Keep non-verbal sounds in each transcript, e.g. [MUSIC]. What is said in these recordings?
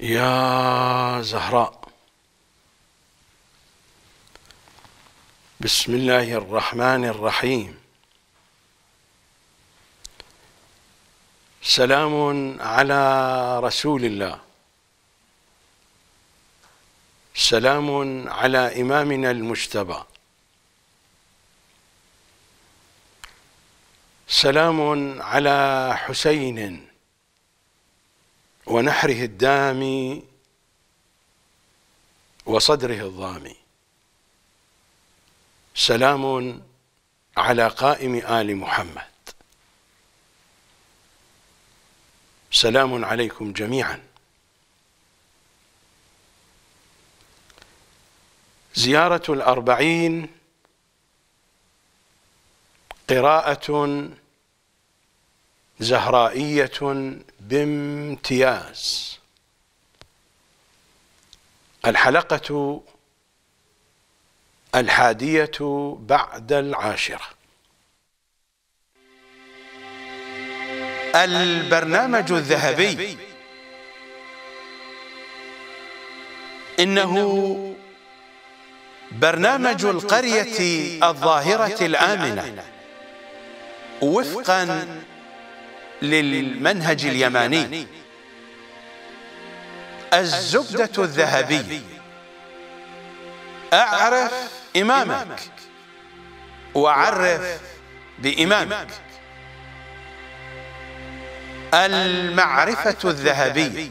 يا زهراء بسم الله الرحمن الرحيم سلام على رسول الله سلام على إمامنا المجتبى سلام على حسين ونحره الدامي وصدره الضامي سلام على قائم آل محمد سلام عليكم جميعا زيارة الأربعين قراءة زهرائية بامتياز الحلقة الحادية بعد العاشرة البرنامج الذهبي إنه برنامج القرية الظاهرة الآمنة وفقاً للمنهج اليماني الزبدة الذهبي أعرف إمامك وعرف بإمامك المعرفة الذهبية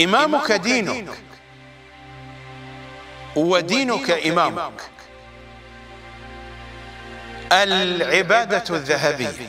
إمامك دينك ودينك إمامك العبادة الذهبية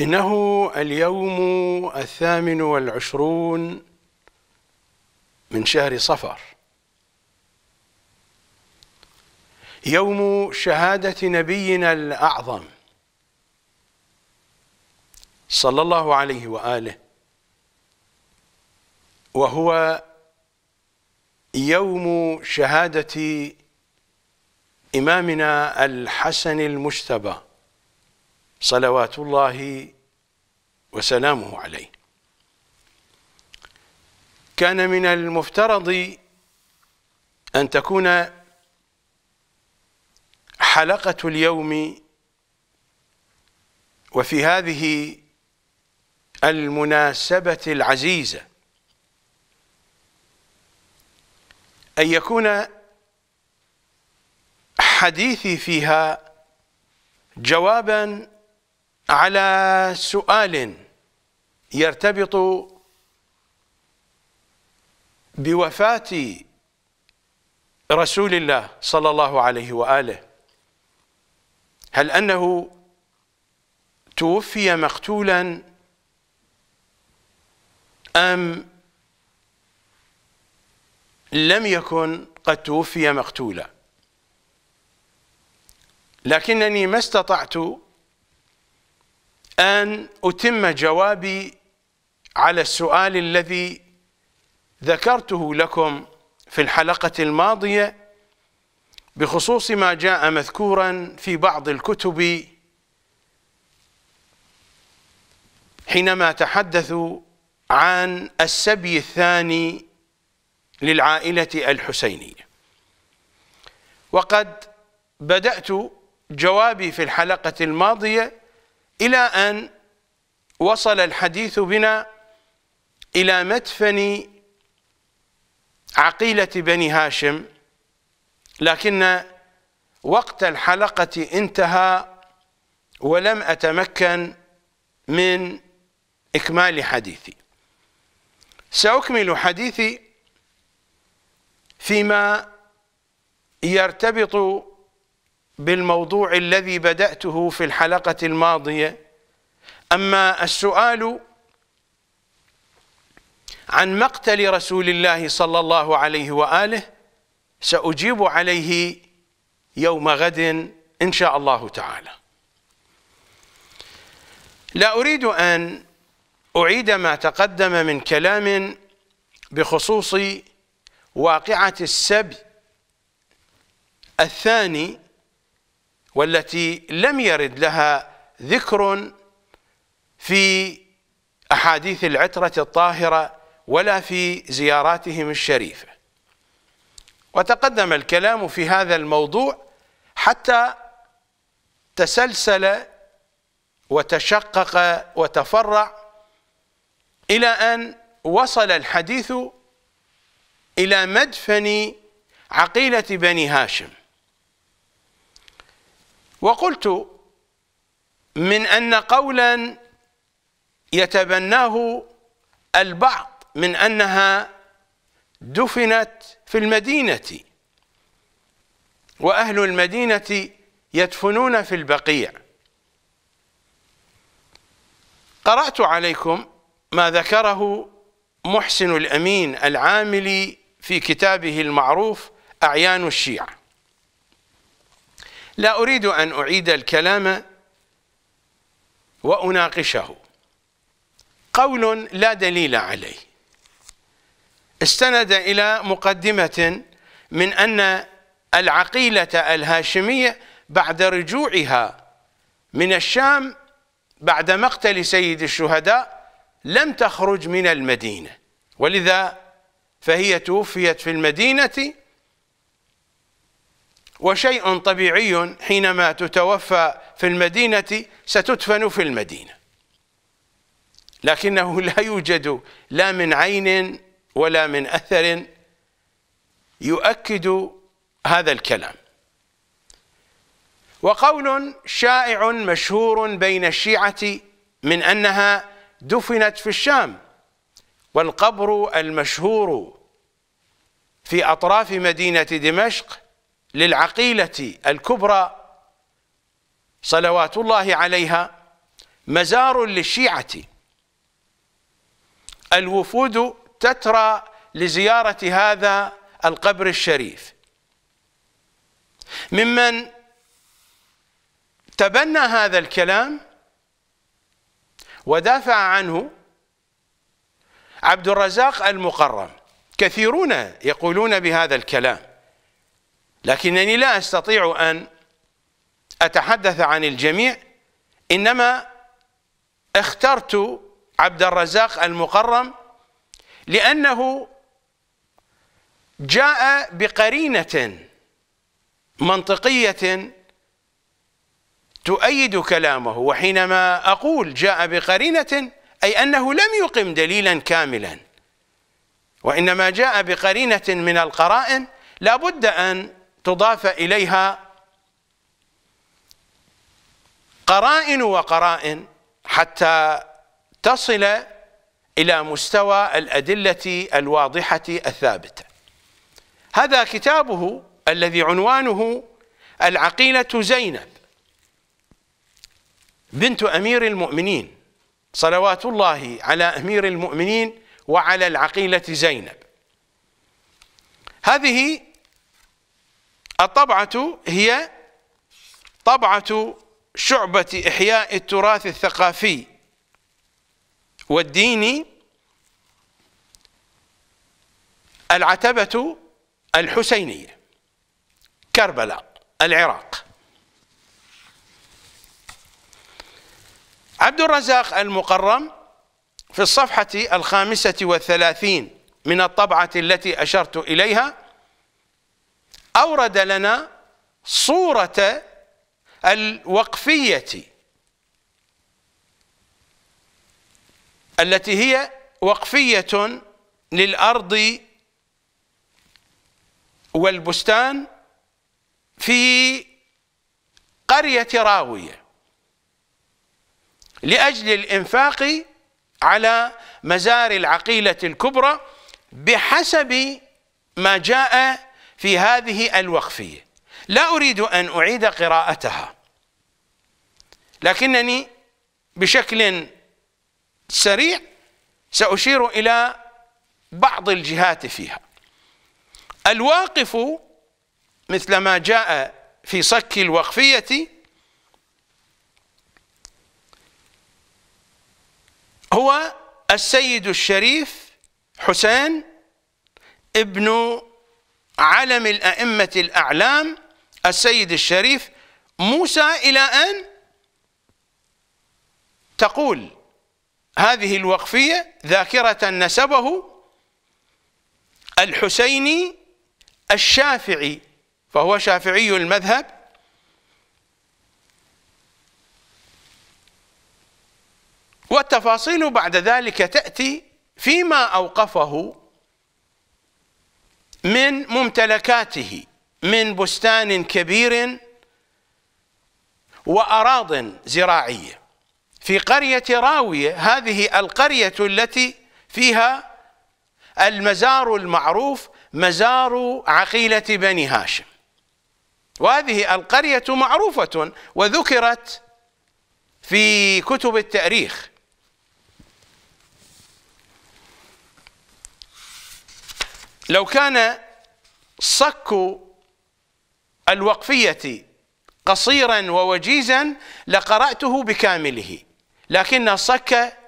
إنه اليوم الثامن والعشرون من شهر صفر يوم شهادة نبينا الأعظم صلى الله عليه وآله وهو يوم شهادة إمامنا الحسن المجتبى صلوات الله وسلامه عليه كان من المفترض أن تكون حلقة اليوم وفي هذه المناسبة العزيزة أن يكون حديثي فيها جوابا على سؤال يرتبط بوفاة رسول الله صلى الله عليه وآله هل أنه توفي مقتولا أم لم يكن قد توفي مقتولا لكنني ما استطعت أن أتم جوابي على السؤال الذي ذكرته لكم في الحلقة الماضية بخصوص ما جاء مذكورا في بعض الكتب حينما تحدثوا عن السبي الثاني للعائلة الحسينية وقد بدأت جوابي في الحلقة الماضية إلى أن وصل الحديث بنا إلى مدفن عقيلة بني هاشم لكن وقت الحلقة انتهى ولم أتمكن من إكمال حديثي سأكمل حديثي فيما يرتبط بالموضوع الذي بدأته في الحلقة الماضية أما السؤال عن مقتل رسول الله صلى الله عليه وآله سأجيب عليه يوم غد إن شاء الله تعالى لا أريد أن أعيد ما تقدم من كلام بخصوص واقعة السبي الثاني والتي لم يرد لها ذكر في أحاديث العترة الطاهرة ولا في زياراتهم الشريفة وتقدم الكلام في هذا الموضوع حتى تسلسل وتشقق وتفرع إلى أن وصل الحديث إلى مدفن عقيلة بني هاشم وقلت من أن قولا يتبناه البعض من أنها دفنت في المدينة وأهل المدينة يدفنون في البقيع قرأت عليكم ما ذكره محسن الأمين العاملي في كتابه المعروف أعيان الشيعة لا أريد أن أعيد الكلام وأناقشه قول لا دليل عليه استند إلى مقدمة من أن العقيلة الهاشمية بعد رجوعها من الشام بعد مقتل سيد الشهداء لم تخرج من المدينة ولذا فهي توفيت في المدينة وشيء طبيعي حينما تتوفى في المدينة ستدفن في المدينة لكنه [LAUGHS] لا يوجد لا من عين ولا من أثر يؤكد هذا الكلام وقول شائع مشهور بين الشيعة من أنها دفنت في الشام والقبر المشهور في أطراف مدينة دمشق للعقيلة الكبرى صلوات الله عليها مزار للشيعة الوفود تترى لزيارة هذا القبر الشريف ممن تبنى هذا الكلام ودافع عنه عبد الرزاق المقرم كثيرون يقولون بهذا الكلام لكنني لا أستطيع أن أتحدث عن الجميع إنما اخترت عبد الرزاق المقرم لأنه جاء بقرينة منطقية تؤيد كلامه وحينما أقول جاء بقرينة أي أنه لم يقم دليلا كاملا وإنما جاء بقرينة من القرائن لابد أن تضاف إليها قرائن وقرائن حتى تصل إلى مستوى الأدلة الواضحة الثابتة هذا كتابه الذي عنوانه العقيلة زينب بنت أمير المؤمنين صلوات الله على أمير المؤمنين وعلى العقيلة زينب هذه الطبعة هي طبعة شعبة إحياء التراث الثقافي والديني العتبة الحسينية كربلاء العراق عبد الرزاق المقرم في الصفحة الخامسة والثلاثين من الطبعة التي أشرت إليها أورد لنا صورة الوقفية التي هي وقفية للأرض والبستان في قرية راوية لأجل الإنفاق على مزار العقيلة الكبرى بحسب ما جاء في هذه الوقفية لا أريد أن أعيد قراءتها لكنني بشكل سريع سأشير إلى بعض الجهات فيها الواقف مثل ما جاء في صك الوقفية هو السيد الشريف حسين ابن علم الأئمة الأعلام السيد الشريف موسى إلى أن تقول هذه الوقفية ذاكرة نسبه الحسيني الشافعي فهو شافعي المذهب والتفاصيل بعد ذلك تأتي فيما أوقفه من ممتلكاته من بستان كبير وأراض زراعية في قرية راوية هذه القرية التي فيها المزار المعروف مزار عقيلة بني هاشم وهذه القرية معروفة وذكرت في كتب التاريخ لو كان صك الوقفية قصيرا ووجيزا لقرأته بكامله لكن الصك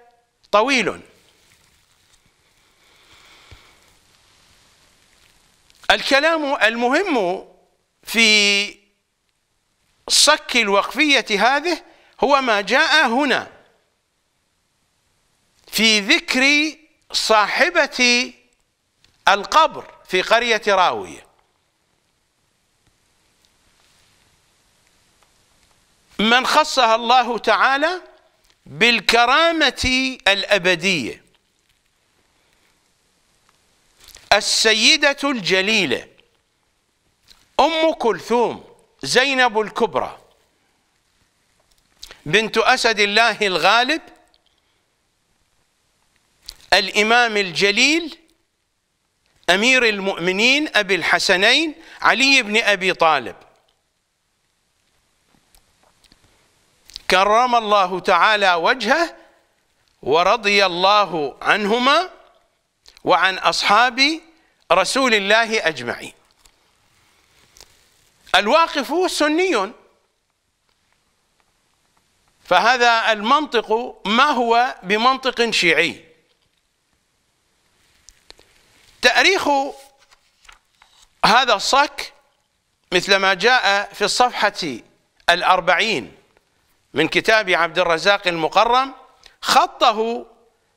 طويل الكلام المهم في صك الوقفية هذه هو ما جاء هنا في ذكر صاحبة القبر في قرية راوية من خصها الله تعالى بالكرامة الأبدية السيدة الجليلة أم كلثوم زينب الكبرى بنت أسد الله الغالب الإمام الجليل أمير المؤمنين أبي الحسنين علي بن أبي طالب كرم الله تعالى وجهه ورضي الله عنهما وعن أصحاب رسول الله أجمعين الواقف سني فهذا المنطق ما هو بمنطق شيعي تأريخ هذا الصك مثل ما جاء في الصفحة الأربعين من كتاب عبد الرزاق المقرم خطه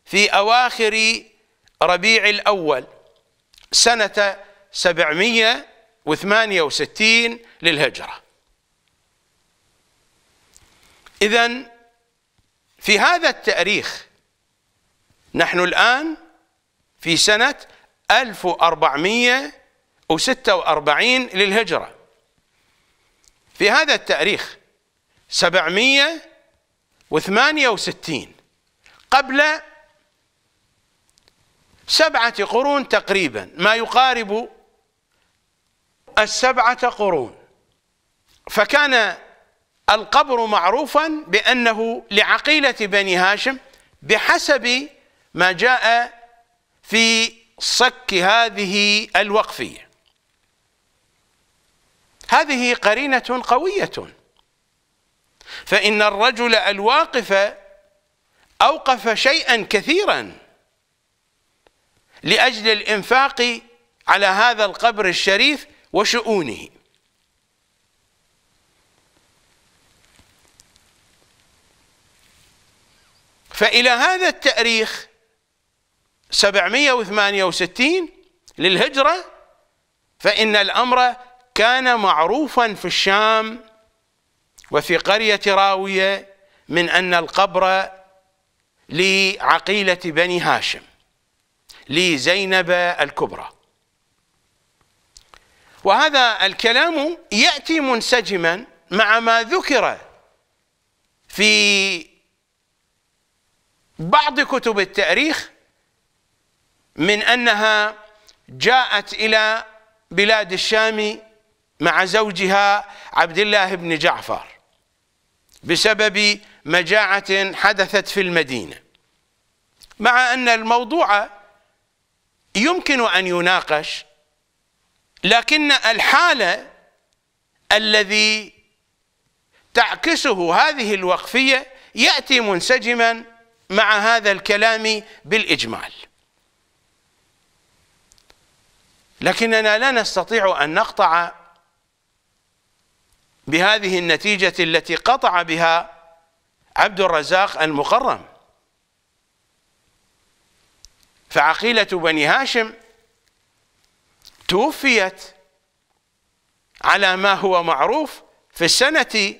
في أواخر ربيع الأول سنة سبعمية وثمانية وستين للهجرة إذا في هذا التأريخ نحن الآن في سنة 1446 للهجرة في هذا التاريخ 768 قبل سبعة قرون تقريبا ما يقارب السبعة قرون فكان القبر معروفا بأنه لعقيلة بني هاشم بحسب ما جاء في صك هذه الوقفية هذه قرينة قوية فإن الرجل الواقف أوقف شيئا كثيرا لأجل الإنفاق على هذا القبر الشريف وشؤونه فإلى هذا التأريخ 768 للهجرة فإن الأمر كان معروفا في الشام وفي قرية راوية من أن القبر لعقيلة بني هاشم لزينب الكبرى وهذا الكلام يأتي منسجما مع ما ذكر في بعض كتب التاريخ من أنها جاءت إلى بلاد الشام مع زوجها عبد الله بن جعفر بسبب مجاعة حدثت في المدينة مع أن الموضوع يمكن أن يناقش لكن الحالة الذي تعكسه هذه الوقفية يأتي منسجما مع هذا الكلام بالإجمال لكننا لا نستطيع أن نقطع بهذه النتيجة التي قطع بها عبد الرزاق المقرم فعقيلة بني هاشم توفيت على ما هو معروف في السنة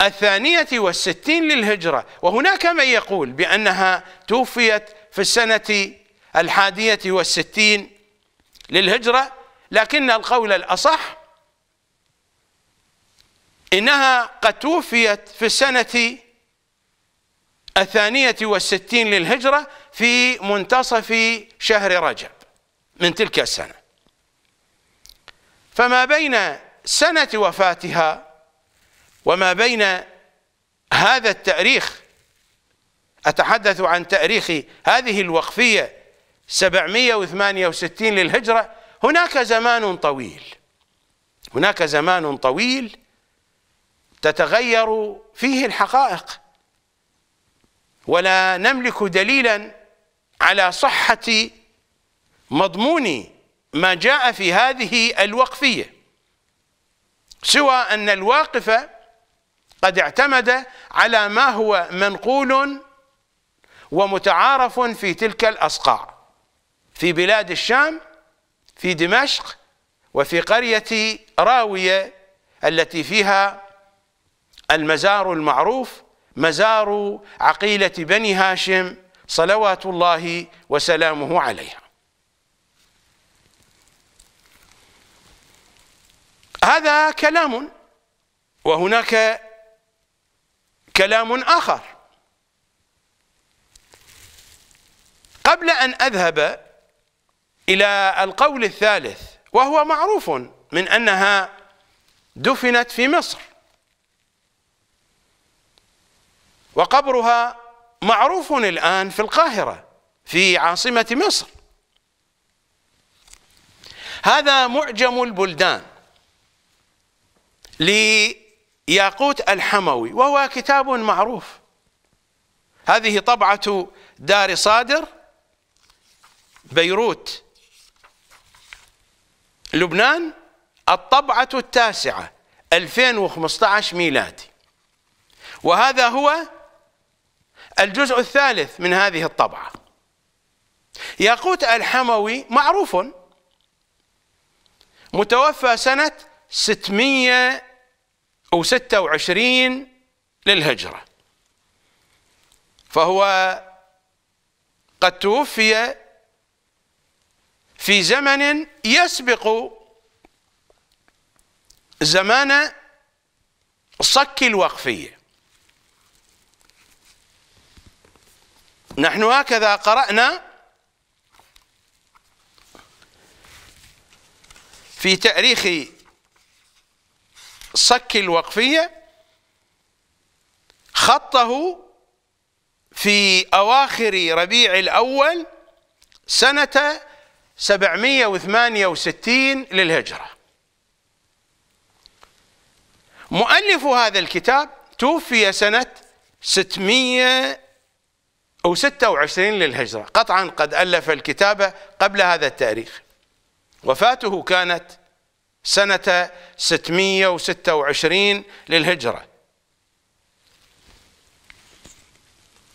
الثانية والستين للهجرة وهناك من يقول بأنها توفيت في السنة الحادية والستين للهجرة لكن القول الأصح إنها قد توفيت في السنة الثانية والستين للهجرة في منتصف شهر رجب من تلك السنة فما بين سنة وفاتها وما بين هذا التاريخ أتحدث عن تاريخ هذه الوقفية 768 للهجرة هناك زمان طويل هناك زمان طويل تتغير فيه الحقائق ولا نملك دليلا على صحة مضمون ما جاء في هذه الوقفية سوى أن الواقف قد اعتمد على ما هو منقول ومتعارف في تلك الأصقاع في بلاد الشام في دمشق وفي قرية راوية التي فيها المزار المعروف مزار عقيلة بني هاشم صلوات الله وسلامه عليها هذا كلام وهناك كلام آخر قبل أن أذهب إلى القول الثالث وهو معروف من أنها دفنت في مصر وقبرها معروف الآن في القاهرة في عاصمة مصر هذا معجم البلدان لياقوت الحموي وهو كتاب معروف هذه طبعة دار صادر بيروت لبنان الطبعة التاسعة 2015 ميلادي وهذا هو الجزء الثالث من هذه الطبعة ياقوت الحموي معروف متوفى سنة 626 للهجرة فهو قد توفي في زمن يسبق زمان صك الوقفية نحن هكذا قرأنا في تاريخ صك الوقفية خطه في أواخر ربيع الأول سنة 768 للهجرة مؤلف هذا الكتاب توفي سنة 626 للهجرة قطعا قد ألف الكتاب قبل هذا التاريخ وفاته كانت سنة 626 للهجرة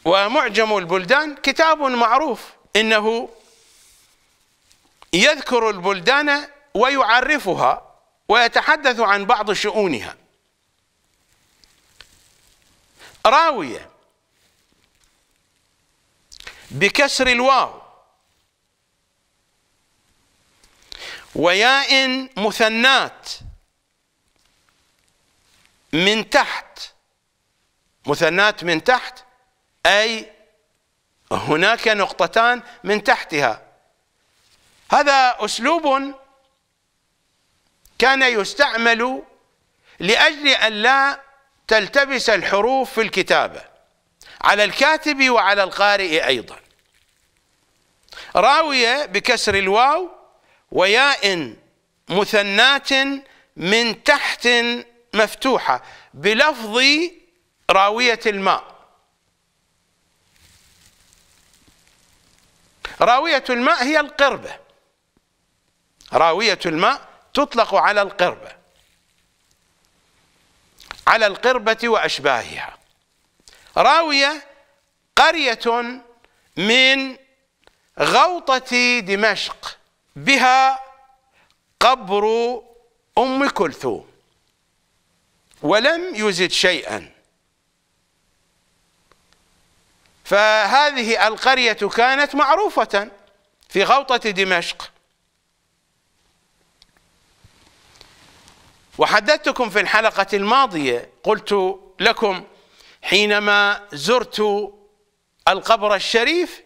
ومعجم البلدان كتاب معروف إنه يذكر البلدان ويعرفها ويتحدث عن بعض شؤونها راوية بكسر الواو وياء مثنات من تحت مثنات من تحت أي هناك نقطتان من تحتها هذا أسلوب كان يستعمل لأجل أن لا تلتبس الحروف في الكتابة على الكاتب وعلى القارئ أيضا راوية بكسر الواو وياء مثنات من تحت مفتوحة بلفظ راوية الماء راوية الماء هي القربة راوية الماء تطلق على القربة على القربة وأشباهها راوية قرية من غوطة دمشق بها قبر أم كلثوم ولم يزد شيئا فهذه القرية كانت معروفة في غوطة دمشق وحدثتكم في الحلقة الماضية قلت لكم حينما زرت القبر الشريف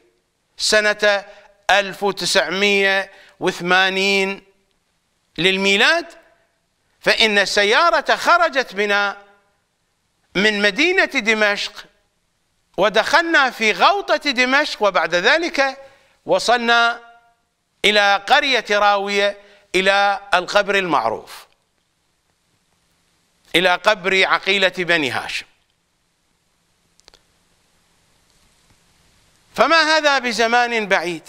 سنة 1980 للميلاد فإن السيارة خرجت بنا من مدينة دمشق ودخلنا في غوطة دمشق وبعد ذلك وصلنا إلى قرية راوية إلى القبر المعروف إلى قبر عقيلة بني هاشم فما هذا بزمان بعيد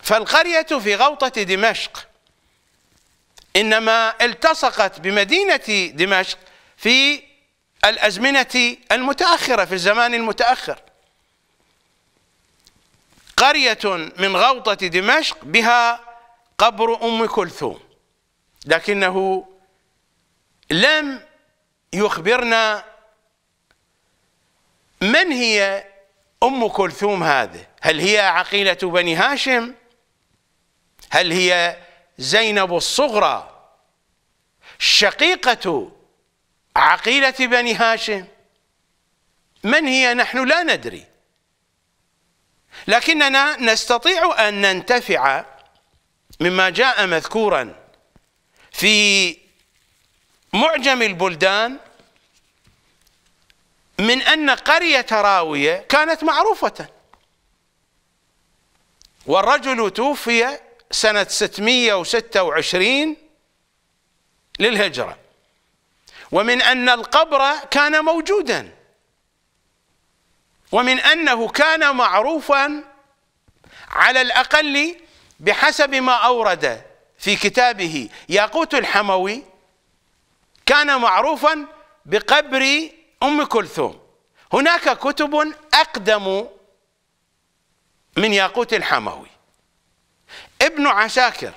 فالقرية في غوطة دمشق إنما التصقت بمدينة دمشق في الأزمنة المتأخرة في الزمان المتأخر قرية من غوطة دمشق بها قبر أم كلثوم لكنه لم يخبرنا من هي أم كلثوم هذه هل هي عقيلة بني هاشم هل هي زينب الصغرى شقيقة عقيلة بني هاشم من هي نحن لا ندري لكننا نستطيع أن ننتفع مما جاء مذكوراً في معجم البلدان من أن قرية راوية كانت معروفة والرجل توفي سنة 626 للهجرة ومن أن القبر كان موجودا ومن أنه كان معروفا على الأقل بحسب ما أورد في كتابه ياقوت الحموي كان معروفا بقبر أم كلثوم هناك كتب أقدم من ياقوت الحموي ابن عساكر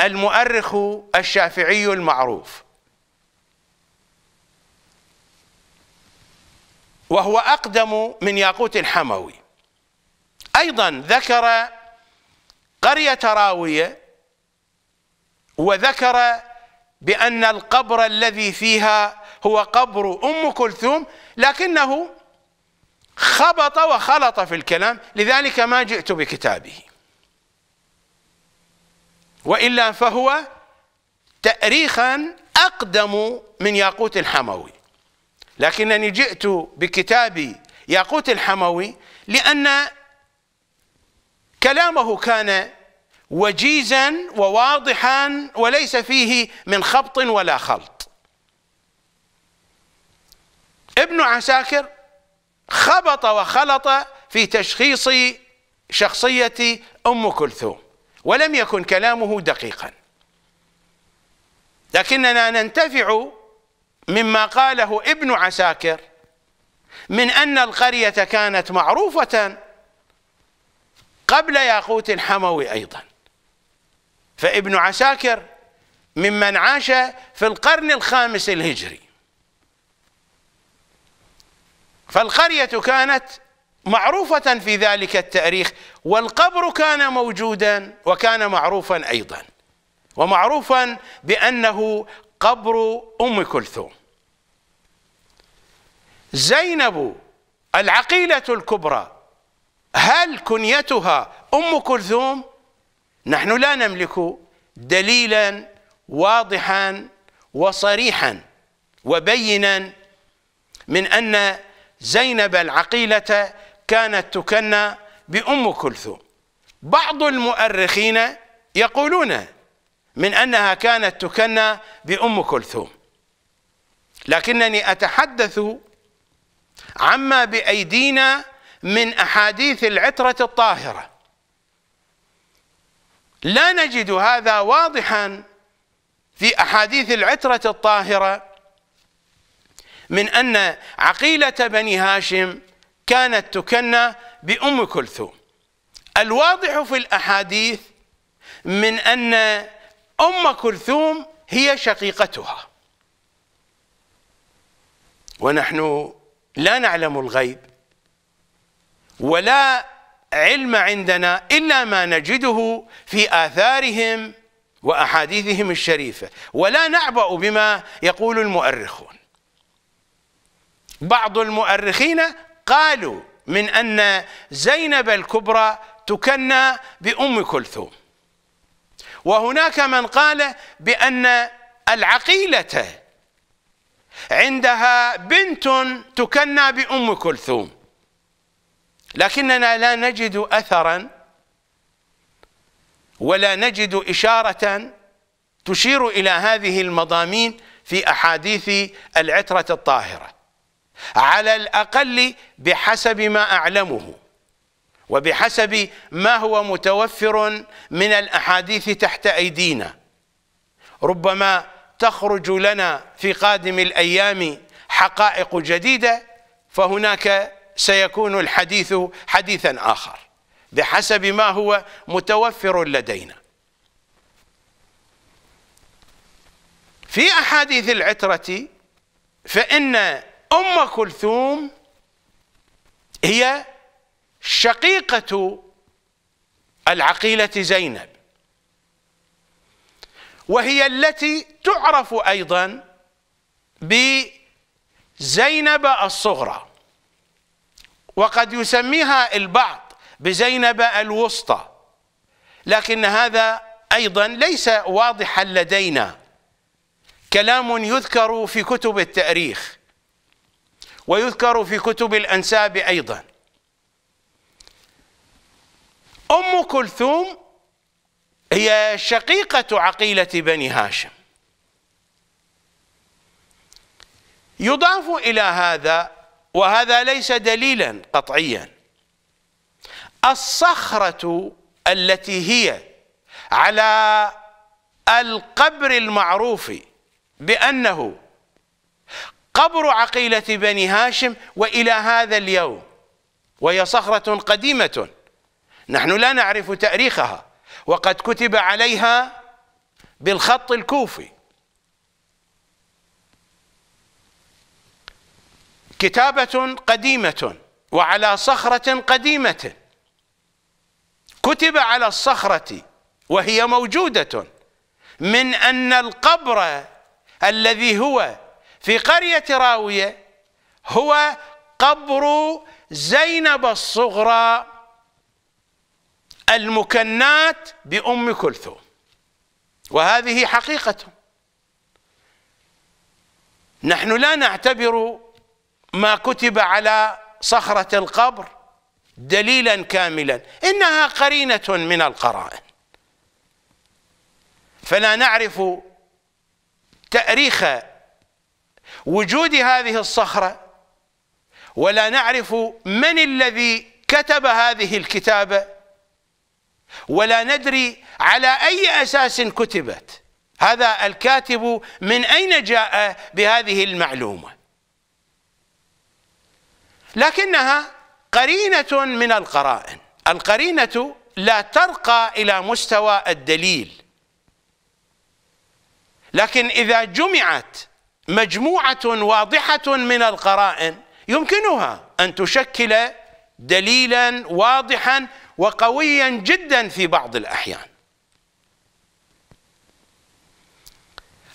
المؤرخ الشافعي المعروف وهو أقدم من ياقوت الحموي أيضا ذكر قرية راوية وذكر بأن القبر الذي فيها هو قبر أم كلثوم لكنه خبط وخلط في الكلام لذلك ما جئت بكتابه وإلا فهو تأريخا أقدم من ياقوت الحموي لكنني جئت بكتاب ياقوت الحموي لأن كلامه كان وجيزا وواضحا وليس فيه من خبط ولا خلط ابن عساكر خبط وخلط في تشخيص شخصية أم كلثوم ولم يكن كلامه دقيقا لكننا ننتفع مما قاله ابن عساكر من أن القرية كانت معروفة قبل ياقوت الحموي أيضاً فابن عساكر ممن عاش في القرن الخامس الهجري فالقرية كانت معروفة في ذلك التاريخ والقبر كان موجودا وكان معروفا أيضا ومعروفا بأنه قبر أم كلثوم زينب العقيلة الكبرى هل كنيتها أم كلثوم؟ نحن لا نملك دليلا واضحا وصريحا وبينا من أن زينب العقيلة كانت تكنى بأم كلثوم بعض المؤرخين يقولون من أنها كانت تكنى بأم كلثوم لكنني أتحدث عما بأيدينا من أحاديث العترة الطاهرة لا نجد هذا واضحا في أحاديث العترة الطاهرة من أن عقيلة بني هاشم كانت تكنى بأم كلثوم الواضح في الأحاديث من أن أم كلثوم هي شقيقتها ونحن لا نعلم الغيب ولا علم عندنا إلا ما نجده في آثارهم وأحاديثهم الشريفة ولا نعبأ بما يقول المؤرخون بعض المؤرخين قالوا من أن زينب الكبرى تكنى بأم كلثوم وهناك من قال بأن العقيلة عندها بنت تكنى بأم كلثوم لكننا لا نجد أثرا ولا نجد إشارة تشير إلى هذه المضامين في أحاديث العترة الطاهرة على الأقل بحسب ما أعلمه وبحسب ما هو متوفر من الأحاديث تحت أيدينا ربما تخرج لنا في قادم الأيام حقائق جديدة فهناك سيكون الحديث حديثا آخر بحسب ما هو متوفر لدينا في أحاديث العترة فإن أم كلثوم هي شقيقة العقيلة زينب وهي التي تعرف أيضا بزينب الصغرى وقد يسميها البعض بزينب الوسطى لكن هذا أيضا ليس واضحا لدينا كلام يذكر في كتب التاريخ ويذكر في كتب الأنساب أيضا أم كلثوم هي شقيقة عقيلة بني هاشم يضاف إلى هذا وهذا ليس دليلا قطعيا الصخرة التي هي على القبر المعروف بأنه قبر عقيلة بني هاشم وإلى هذا اليوم وهي صخرة قديمة نحن لا نعرف تأريخها وقد كتب عليها بالخط الكوفي كتابة قديمة وعلى صخرة قديمة كتب على الصخرة وهي موجودة من أن القبر الذي هو في قرية راوية هو قبر زينب الصغرى المكنات بأم كلثوم وهذه حقيقة نحن لا نعتبر ما كتب على صخرة القبر دليلا كاملا إنها قرينة من القرائن فلا نعرف تأريخ وجود هذه الصخرة ولا نعرف من الذي كتب هذه الكتابة ولا ندري على أي أساس كتبت هذا الكاتب من أين جاء بهذه المعلومة لكنها قرينة من القرائن القرينة لا ترقى إلى مستوى الدليل لكن إذا جمعت مجموعة واضحة من القرائن يمكنها أن تشكل دليلا واضحا وقويا جدا في بعض الأحيان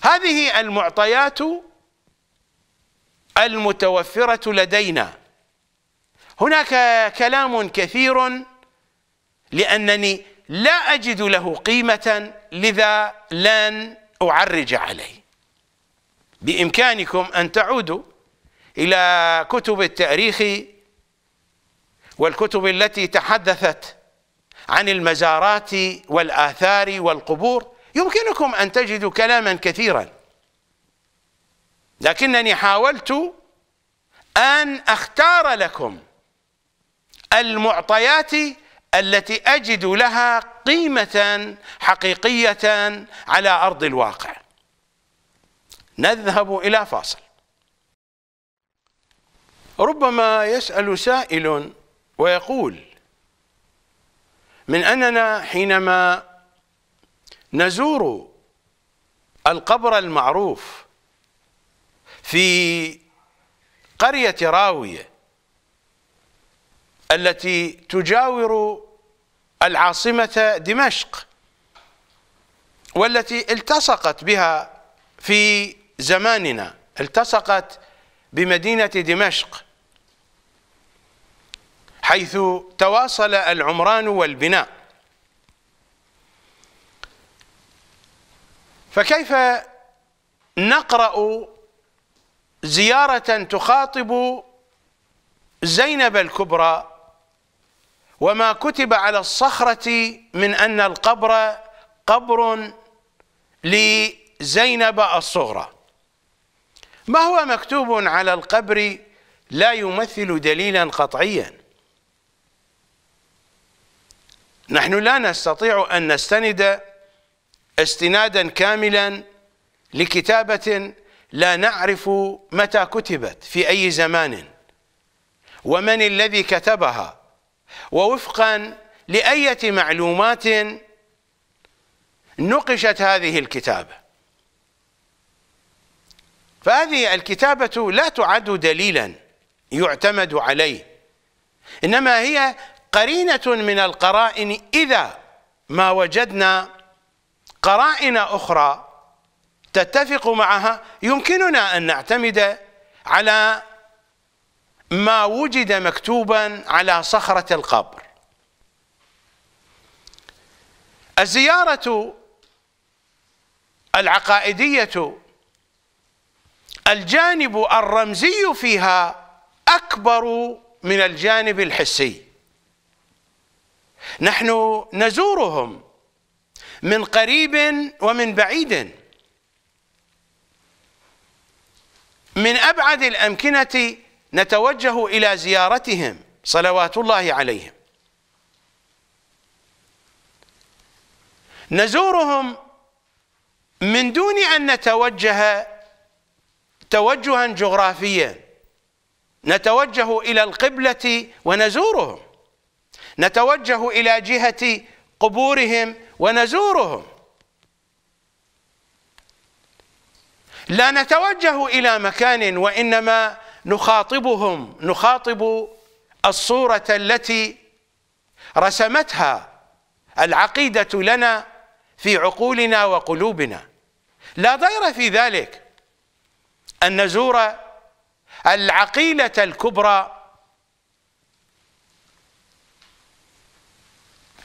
هذه المعطيات المتوفرة لدينا هناك كلام كثير لأنني لا أجد له قيمة لذا لن أعرج عليه بإمكانكم أن تعودوا إلى كتب التاريخ والكتب التي تحدثت عن المزارات والآثار والقبور يمكنكم أن تجدوا كلاما كثيرا لكنني حاولت أن أختار لكم المعطيات التي أجد لها قيمة حقيقية على أرض الواقع نذهب إلى فاصل ربما يسأل سائل ويقول من أننا حينما نزور القبر المعروف في قرية راوية التي تجاور العاصمة دمشق والتي التصقت بها في زماننا التصقت بمدينة دمشق حيث تواصل العمران والبناء فكيف نقرأ زيارة تخاطب زينب الكبرى وما كتب على الصخرة من أن القبر قبر لزينب الصغرى ما هو مكتوب على القبر لا يمثل دليلا قطعيا نحن لا نستطيع أن نستند استنادا كاملا لكتابة لا نعرف متى كتبت في أي زمان ومن الذي كتبها ووفقا لأية معلومات نقشت هذه الكتابة فهذه الكتابة لا تعد دليلا يعتمد عليه إنما هي قرينة من القرائن إذا ما وجدنا قرائن أخرى تتفق معها يمكننا أن نعتمد على ما وجد مكتوبا على صخرة القبر الزيارة العقائدية الجانب الرمزي فيها أكبر من الجانب الحسي نحن نزورهم من قريب ومن بعيد من أبعد الأمكنة نتوجه إلى زيارتهم صلوات الله عليهم نزورهم من دون أن نتوجه توجها جغرافيا نتوجه إلى القبلة ونزورهم نتوجه إلى جهة قبورهم ونزورهم لا نتوجه إلى مكان وإنما نخاطبهم نخاطب الصورة التي رسمتها العقيدة لنا في عقولنا وقلوبنا لا ضير في ذلك أن نزور العقيلة الكبرى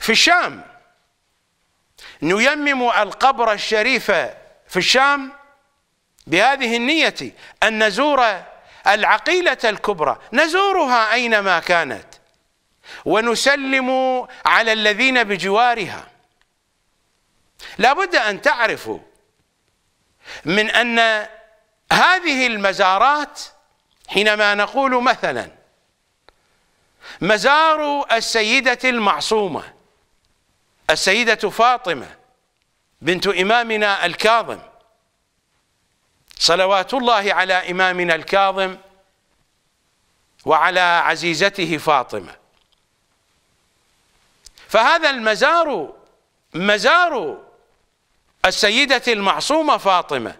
في الشام نيمم القبر الشريف في الشام بهذه النية أن نزور العقيلة الكبرى نزورها أينما كانت ونسلم على الذين بجوارها لابد أن تعرفوا من أن هذه المزارات حينما نقول مثلا مزار السيدة المعصومة السيدة فاطمة بنت إمامنا الكاظم صلوات الله على إمامنا الكاظم وعلى عزيزته فاطمة فهذا المزار مزار السيدة المعصومة فاطمة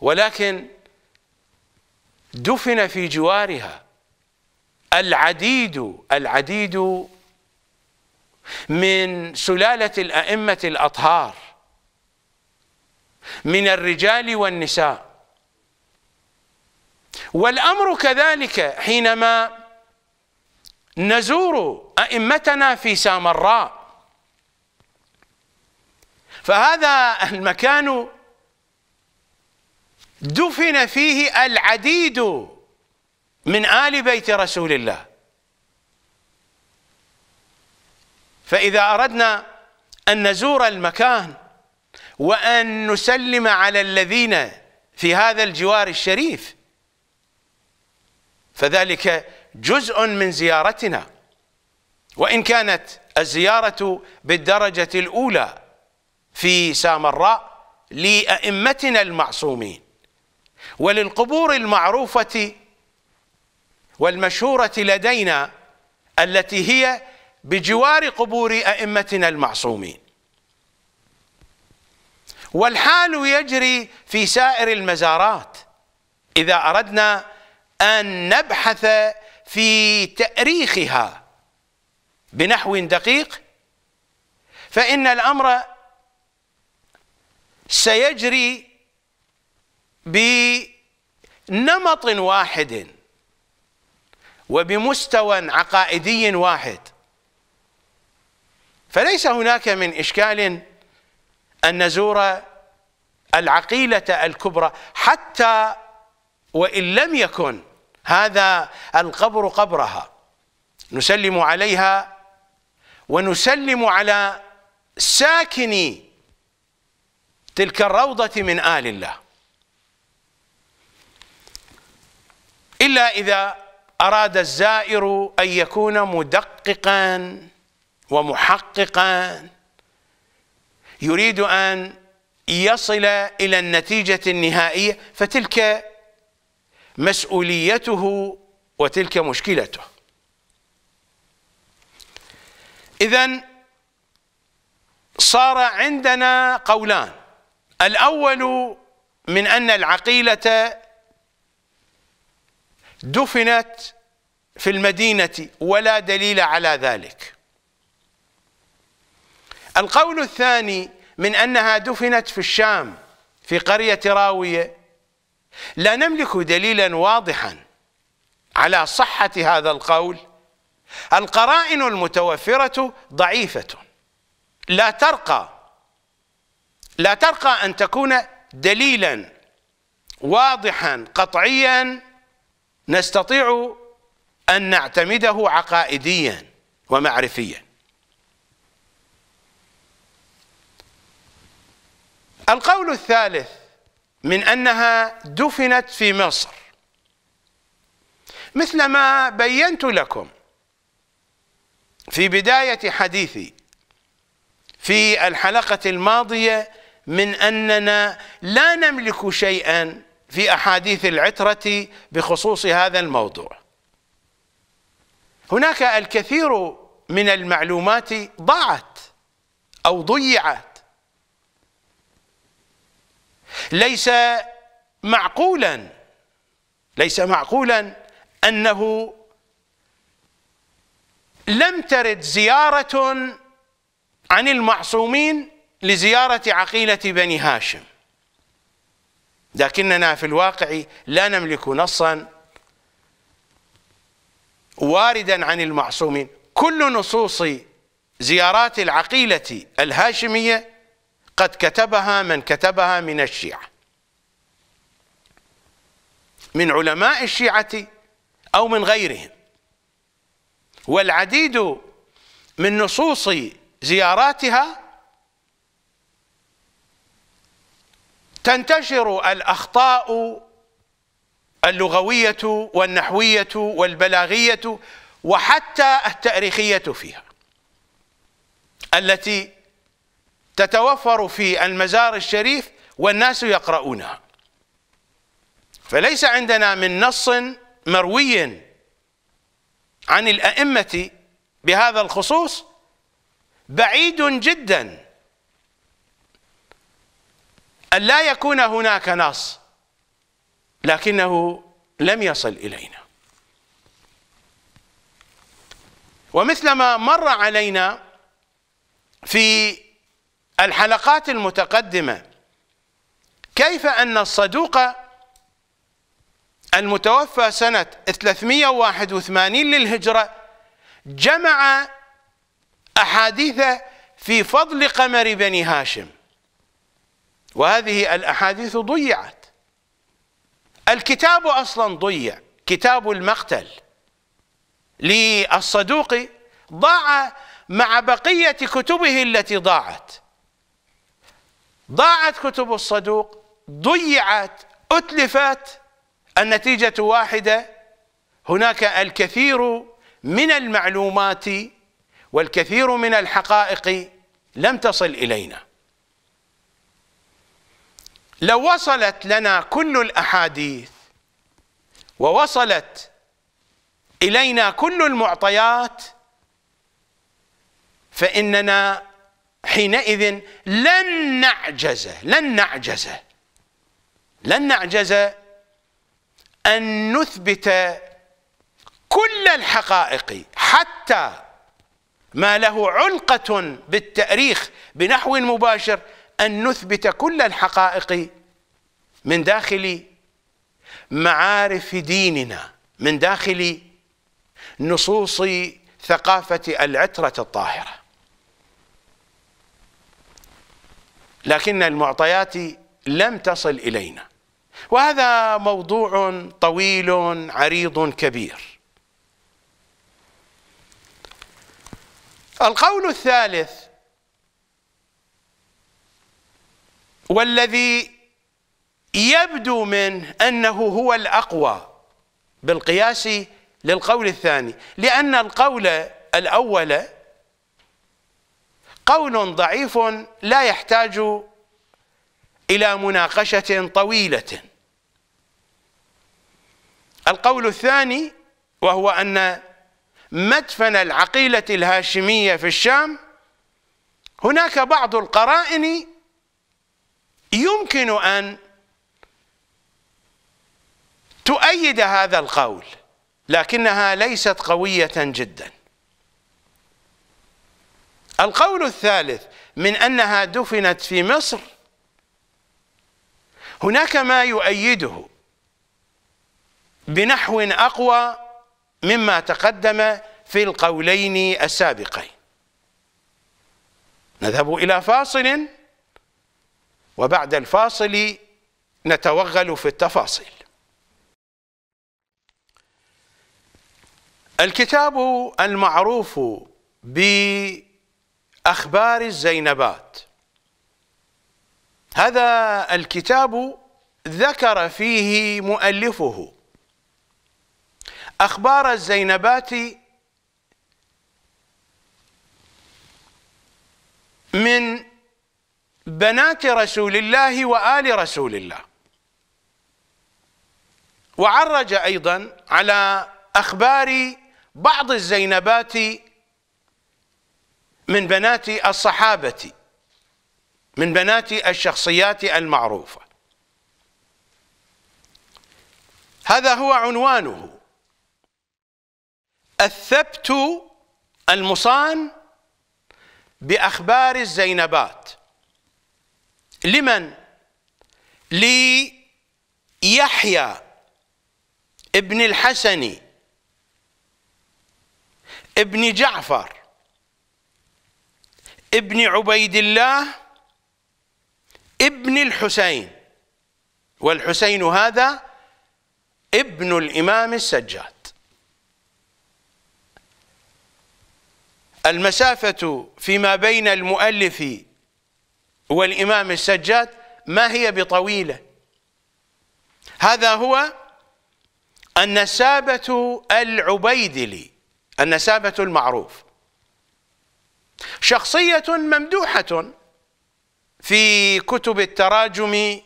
ولكن دفن في جوارها العديد العديد من سلالة الأئمة الأطهار من الرجال والنساء والامر كذلك حينما نزور ائمتنا في سامراء فهذا المكان دفن فيه العديد من ال بيت رسول الله فاذا اردنا ان نزور المكان وأن نسلم على الذين في هذا الجوار الشريف فذلك جزء من زيارتنا وإن كانت الزيارة بالدرجة الأولى في سامراء لأئمتنا المعصومين وللقبور المعروفة والمشهورة لدينا التي هي بجوار قبور أئمتنا المعصومين والحال يجري في سائر المزارات إذا أردنا أن نبحث في تأريخها بنحو دقيق فإن الأمر سيجري بنمط واحد وبمستوى عقائدي واحد فليس هناك من إشكال أن نزور العقيلة الكبرى حتى وإن لم يكن هذا القبر قبرها نسلم عليها ونسلم على ساكني تلك الروضة من آل الله إلا إذا أراد الزائر أن يكون مدققا ومحققا يريد أن يصل إلى النتيجة النهائية فتلك مسؤوليته وتلك مشكلته إذا صار عندنا قولان الأول من أن العقيلة دفنت في المدينة ولا دليل على ذلك القول الثاني من أنها دفنت في الشام في قرية راوية لا نملك دليلا واضحا على صحة هذا القول القرائن المتوفرة ضعيفة لا ترقى لا ترقى أن تكون دليلا واضحا قطعيا نستطيع أن نعتمده عقائديا ومعرفيا القول الثالث من أنها دفنت في مصر مثل ما بينت لكم في بداية حديثي في الحلقة الماضية من أننا لا نملك شيئا في أحاديث العترة بخصوص هذا الموضوع هناك الكثير من المعلومات ضاعت أو ضيعت ليس معقولا ليس معقولا أنه لم ترد زيارة عن المعصومين لزيارة عقيلة بني هاشم لكننا في الواقع لا نملك نصا واردا عن المعصومين كل نصوص زيارات العقيلة الهاشمية قد كتبها من كتبها من الشيعة من علماء الشيعة أو من غيرهم والعديد من نصوص زياراتها تنتشر الأخطاء اللغوية والنحوية والبلاغية وحتى التاريخية فيها التي تتوفر في المزار الشريف والناس يقرؤونها فليس عندنا من نص مروي عن الأئمة بهذا الخصوص بعيد جدا أن لا يكون هناك نص لكنه لم يصل إلينا ومثلما مر علينا في الحلقات المتقدمة كيف أن الصدوق المتوفى سنة 381 للهجرة جمع أحاديث في فضل قمر بني هاشم وهذه الأحاديث ضيعت الكتاب أصلا ضيع كتاب المقتل للصدوق ضاع مع بقية كتبه التي ضاعت ضاعت كتب الصدوق ضيعت أتلفت النتيجة واحدة هناك الكثير من المعلومات والكثير من الحقائق لم تصل إلينا لو وصلت لنا كل الأحاديث ووصلت إلينا كل المعطيات فإننا حينئذ لن نعجز لن نعجز لن نعجز أن نثبت كل الحقائق حتى ما له علقة بالتأريخ بنحو مباشر أن نثبت كل الحقائق من داخل معارف ديننا من داخل نصوص ثقافة العترة الطاهرة لكن المعطيات لم تصل إلينا وهذا موضوع طويل عريض كبير القول الثالث والذي يبدو منه أنه هو الأقوى بالقياس للقول الثاني لأن القول الأول قول ضعيف لا يحتاج إلى مناقشة طويلة القول الثاني وهو أن مدفن العقيلة الهاشمية في الشام هناك بعض القرائن يمكن أن تؤيد هذا القول لكنها ليست قوية جدا القول الثالث من أنها دفنت في مصر هناك ما يؤيده بنحو أقوى مما تقدم في القولين السابقين نذهب إلى فاصل وبعد الفاصل نتوغل في التفاصيل الكتاب المعروف ب أخبار الزينبات هذا الكتاب ذكر فيه مؤلفه أخبار الزينبات من بنات رسول الله وآل رسول الله وعرج أيضا على أخبار بعض الزينبات من بنات الصحابة من بنات الشخصيات المعروفة هذا هو عنوانه الثبت المصان بأخبار الزينبات لمن؟ ليحيى ابن الحسن ابن جعفر ابن عبيد الله ابن الحسين والحسين هذا ابن الإمام السجاد المسافة فيما بين المؤلف والإمام السجاد ما هي بطويلة هذا هو النسابة العبيدلي النسابة المعروف شخصية ممدوحة في كتب التراجم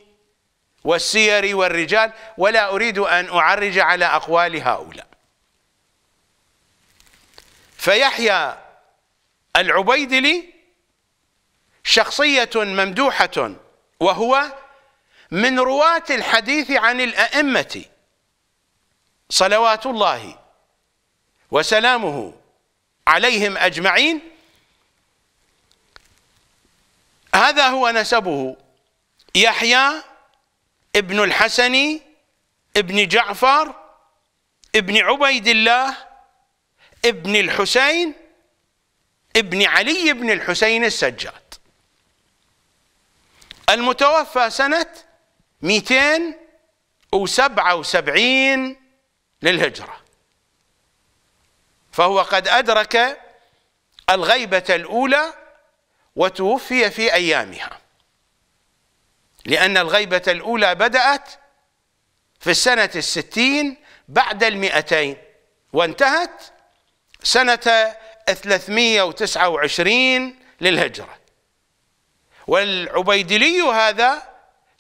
والسير والرجال ولا أريد أن أعرج على أقوال هؤلاء فيحيى العبيدلي شخصية ممدوحة وهو من رواة الحديث عن الأئمة صلوات الله وسلامه عليهم أجمعين هذا هو نسبه يحيى ابن الحسن ابن جعفر ابن عبيد الله ابن الحسين ابن علي بن الحسين السجاد المتوفى سنة 277 للهجرة فهو قد أدرك الغيبة الأولى وتوفي في أيامها لأن الغيبة الأولى بدأت في السنة الستين بعد المئتين وانتهت سنة 329 للهجرة والعبيدلي هذا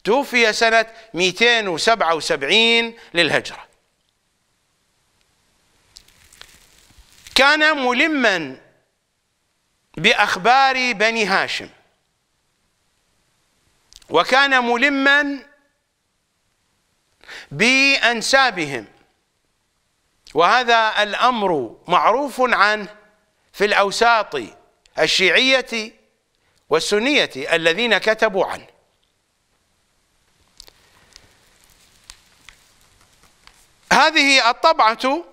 توفي سنة 277 للهجرة كان ملما بأخبار بني هاشم وكان ملما بأنسابهم وهذا الأمر معروف عنه في الأوساط الشيعية والسنية الذين كتبوا عنه هذه الطبعة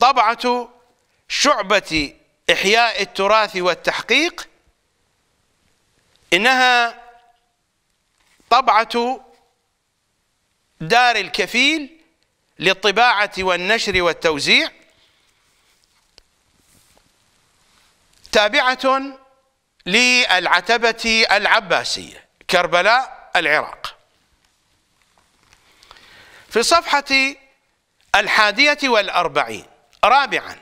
طبعة شعبة إحياء التراث والتحقيق إنها طبعة دار الكفيل للطباعة والنشر والتوزيع تابعة للعتبة العباسية كربلاء العراق في صفحة الحادية والأربعين رابعا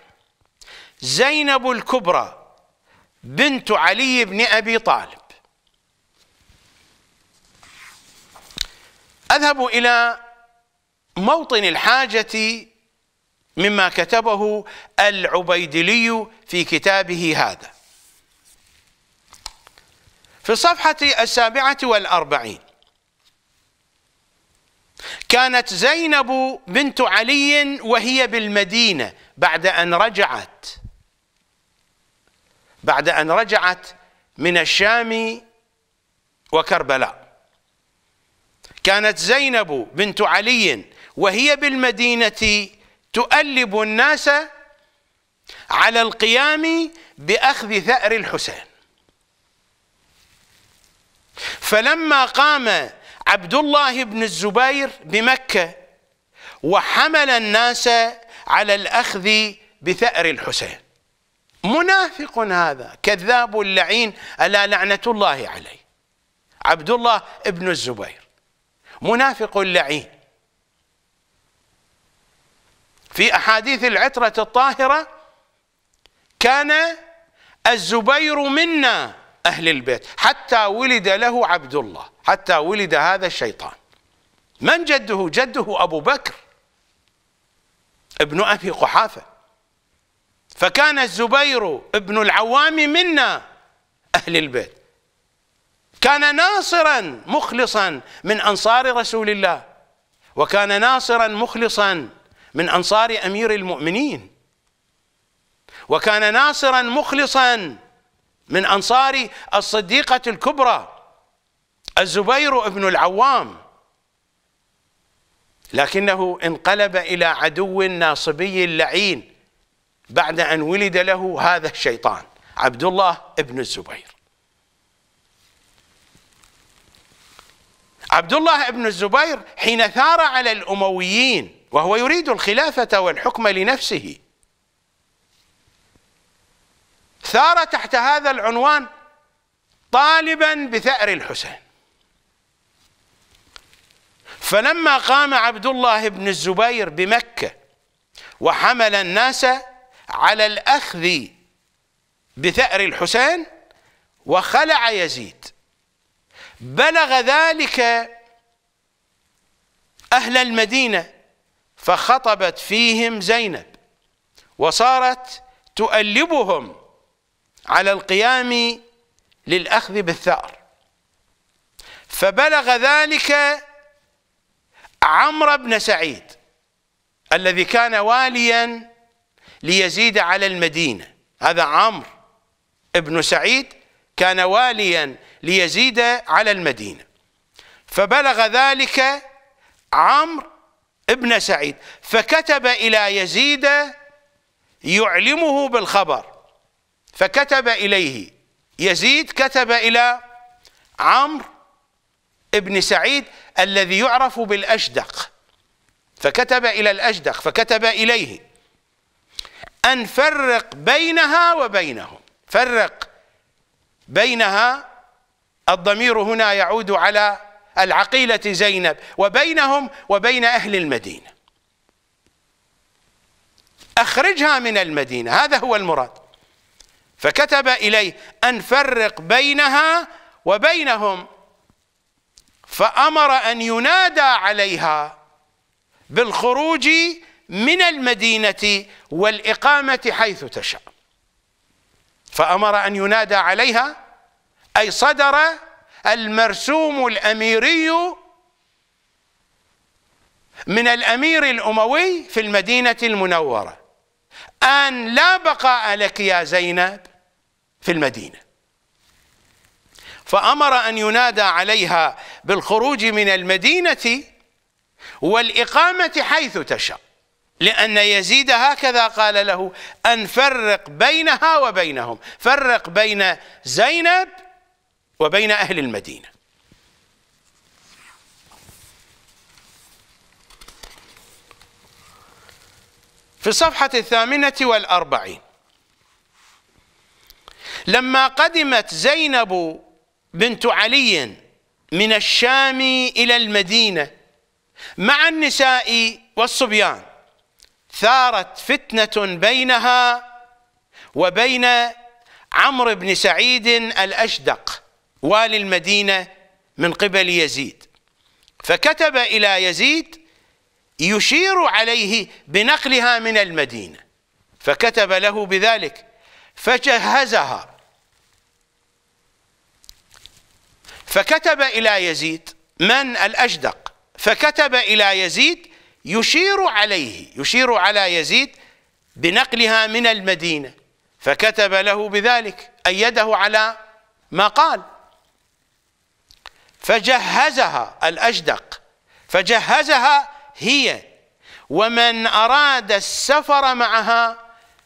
زينب الكبرى بنت علي بن أبي طالب أذهب إلى موطن الحاجة مما كتبه العبيدلي في كتابه هذا في الصفحة السابعة والأربعين كانت زينب بنت علي وهي بالمدينة بعد أن رجعت بعد أن رجعت من الشام وكربلاء كانت زينب بنت علي وهي بالمدينة تؤلب الناس على القيام بأخذ ثأر الحسين فلما قام عبد الله بن الزبير بمكة وحمل الناس على الأخذ بثأر الحسين منافق هذا كذاب لعين ألا لعنة الله عليه عبد الله بن الزبير منافق لعين في أحاديث العترة الطاهرة كان الزبير منا أهل البيت حتى ولد له عبد الله حتى ولد هذا الشيطان من جده جده أبو بكر ابن أبي قحافة فكان الزبير ابن العوام منا أهل البيت كان ناصرا مخلصا من أنصار رسول الله وكان ناصرا مخلصا من أنصار أمير المؤمنين وكان ناصرا مخلصا من أنصار الصديقة الكبرى الزبير بن العوام لكنه انقلب إلى عدو ناصبي لعين بعد أن ولد له هذا الشيطان عبد الله بن الزبير عبد الله بن الزبير حين ثار على الأمويين وهو يريد الخلافة والحكم لنفسه ثار تحت هذا العنوان طالبا بثأر الحسين فلما قام عبد الله بن الزبير بمكة وحمل الناس على الأخذ بثأر الحسين وخلع يزيد بلغ ذلك أهل المدينة فخطبت فيهم زينب وصارت تؤلبهم على القيام للأخذ بالثأر فبلغ ذلك عمرو بن سعيد الذي كان واليا ليزيد على المدينة هذا عمرو بن سعيد كان واليا ليزيد على المدينة فبلغ ذلك عمرو بن سعيد فكتب إلى يزيد يعلمه بالخبر فكتب إليه يزيد كتب إلى عمرو ابن سعيد الذي يعرف بالأشدق فكتب إلى الأشدق فكتب إليه أن فرق بينها وبينهم فرق بينها الضمير هنا يعود على العقيلة زينب وبينهم وبين أهل المدينة أخرجها من المدينة هذا هو المراد فكتب إليه أن فرق بينها وبينهم فامر ان ينادى عليها بالخروج من المدينه والاقامه حيث تشاء فامر ان ينادى عليها اي صدر المرسوم الاميري من الامير الاموي في المدينه المنوره ان لا بقاء لك يا زينب في المدينه فأمر أن ينادى عليها بالخروج من المدينة والإقامة حيث تشاء لأن يزيد هكذا قال له أن فرق بينها وبينهم فرق بين زينب وبين أهل المدينة في الصفحة الثامنة والأربعين لما قدمت زينب بنت علي من الشام إلى المدينة مع النساء والصبيان ثارت فتنة بينها وبين عمرو بن سعيد الأشدق والي المدينة من قبل يزيد فكتب إلى يزيد يشير عليه بنقلها من المدينة فكتب له بذلك فجهزها فكتب إلى يزيد من الأجدق فكتب إلى يزيد يشير عليه يشير على يزيد بنقلها من المدينة فكتب له بذلك أيده على ما قال فجهزها الأجدق فجهزها هي ومن أراد السفر معها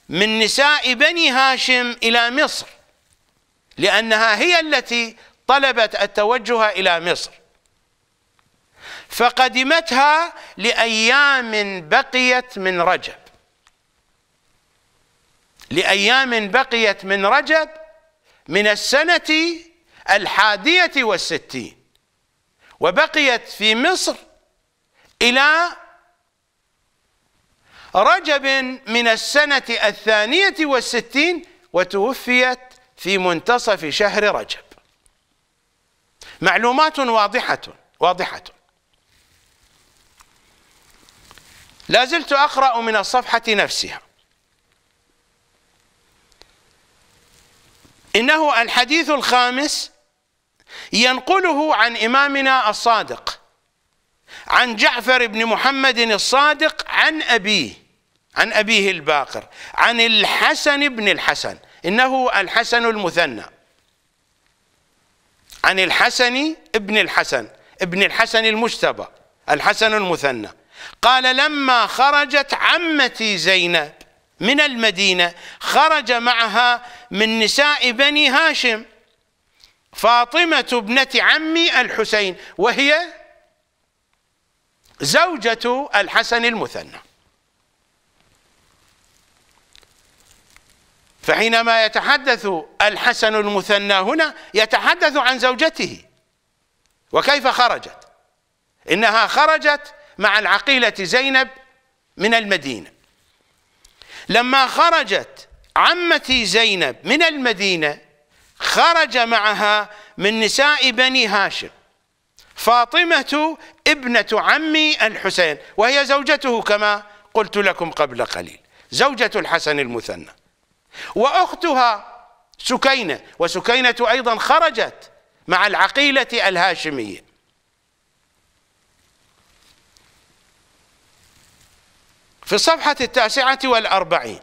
من نساء بني هاشم إلى مصر لأنها هي التي طلبت التوجه إلى مصر فقدمتها لأيام بقيت من رجب لأيام بقيت من رجب من السنة الحادية والستين وبقيت في مصر إلى رجب من السنة الثانية والستين وتوفيت في منتصف شهر رجب معلومات واضحة واضحة لا زلت أقرأ من الصفحة نفسها إنه الحديث الخامس ينقله عن إمامنا الصادق عن جعفر بن محمد الصادق عن أبيه عن أبيه الباقر عن الحسن بن الحسن إنه الحسن المثنى عن الحسن ابن الحسن ابن الحسن المجتبى الحسن المثنى قال لما خرجت عمتي زينب من المدينة خرج معها من نساء بني هاشم فاطمة ابنة عمي الحسين وهي زوجة الحسن المثنى فحينما يتحدث الحسن المثنى هنا يتحدث عن زوجته وكيف خرجت إنها خرجت مع العقيلة زينب من المدينة لما خرجت عمتي زينب من المدينة خرج معها من نساء بني هاشم فاطمة ابنة عمي الحسين وهي زوجته كما قلت لكم قبل قليل زوجة الحسن المثنى وأختها سكينة وسكينة أيضا خرجت مع العقيلة الهاشمية في الصفحة التاسعة والأربعين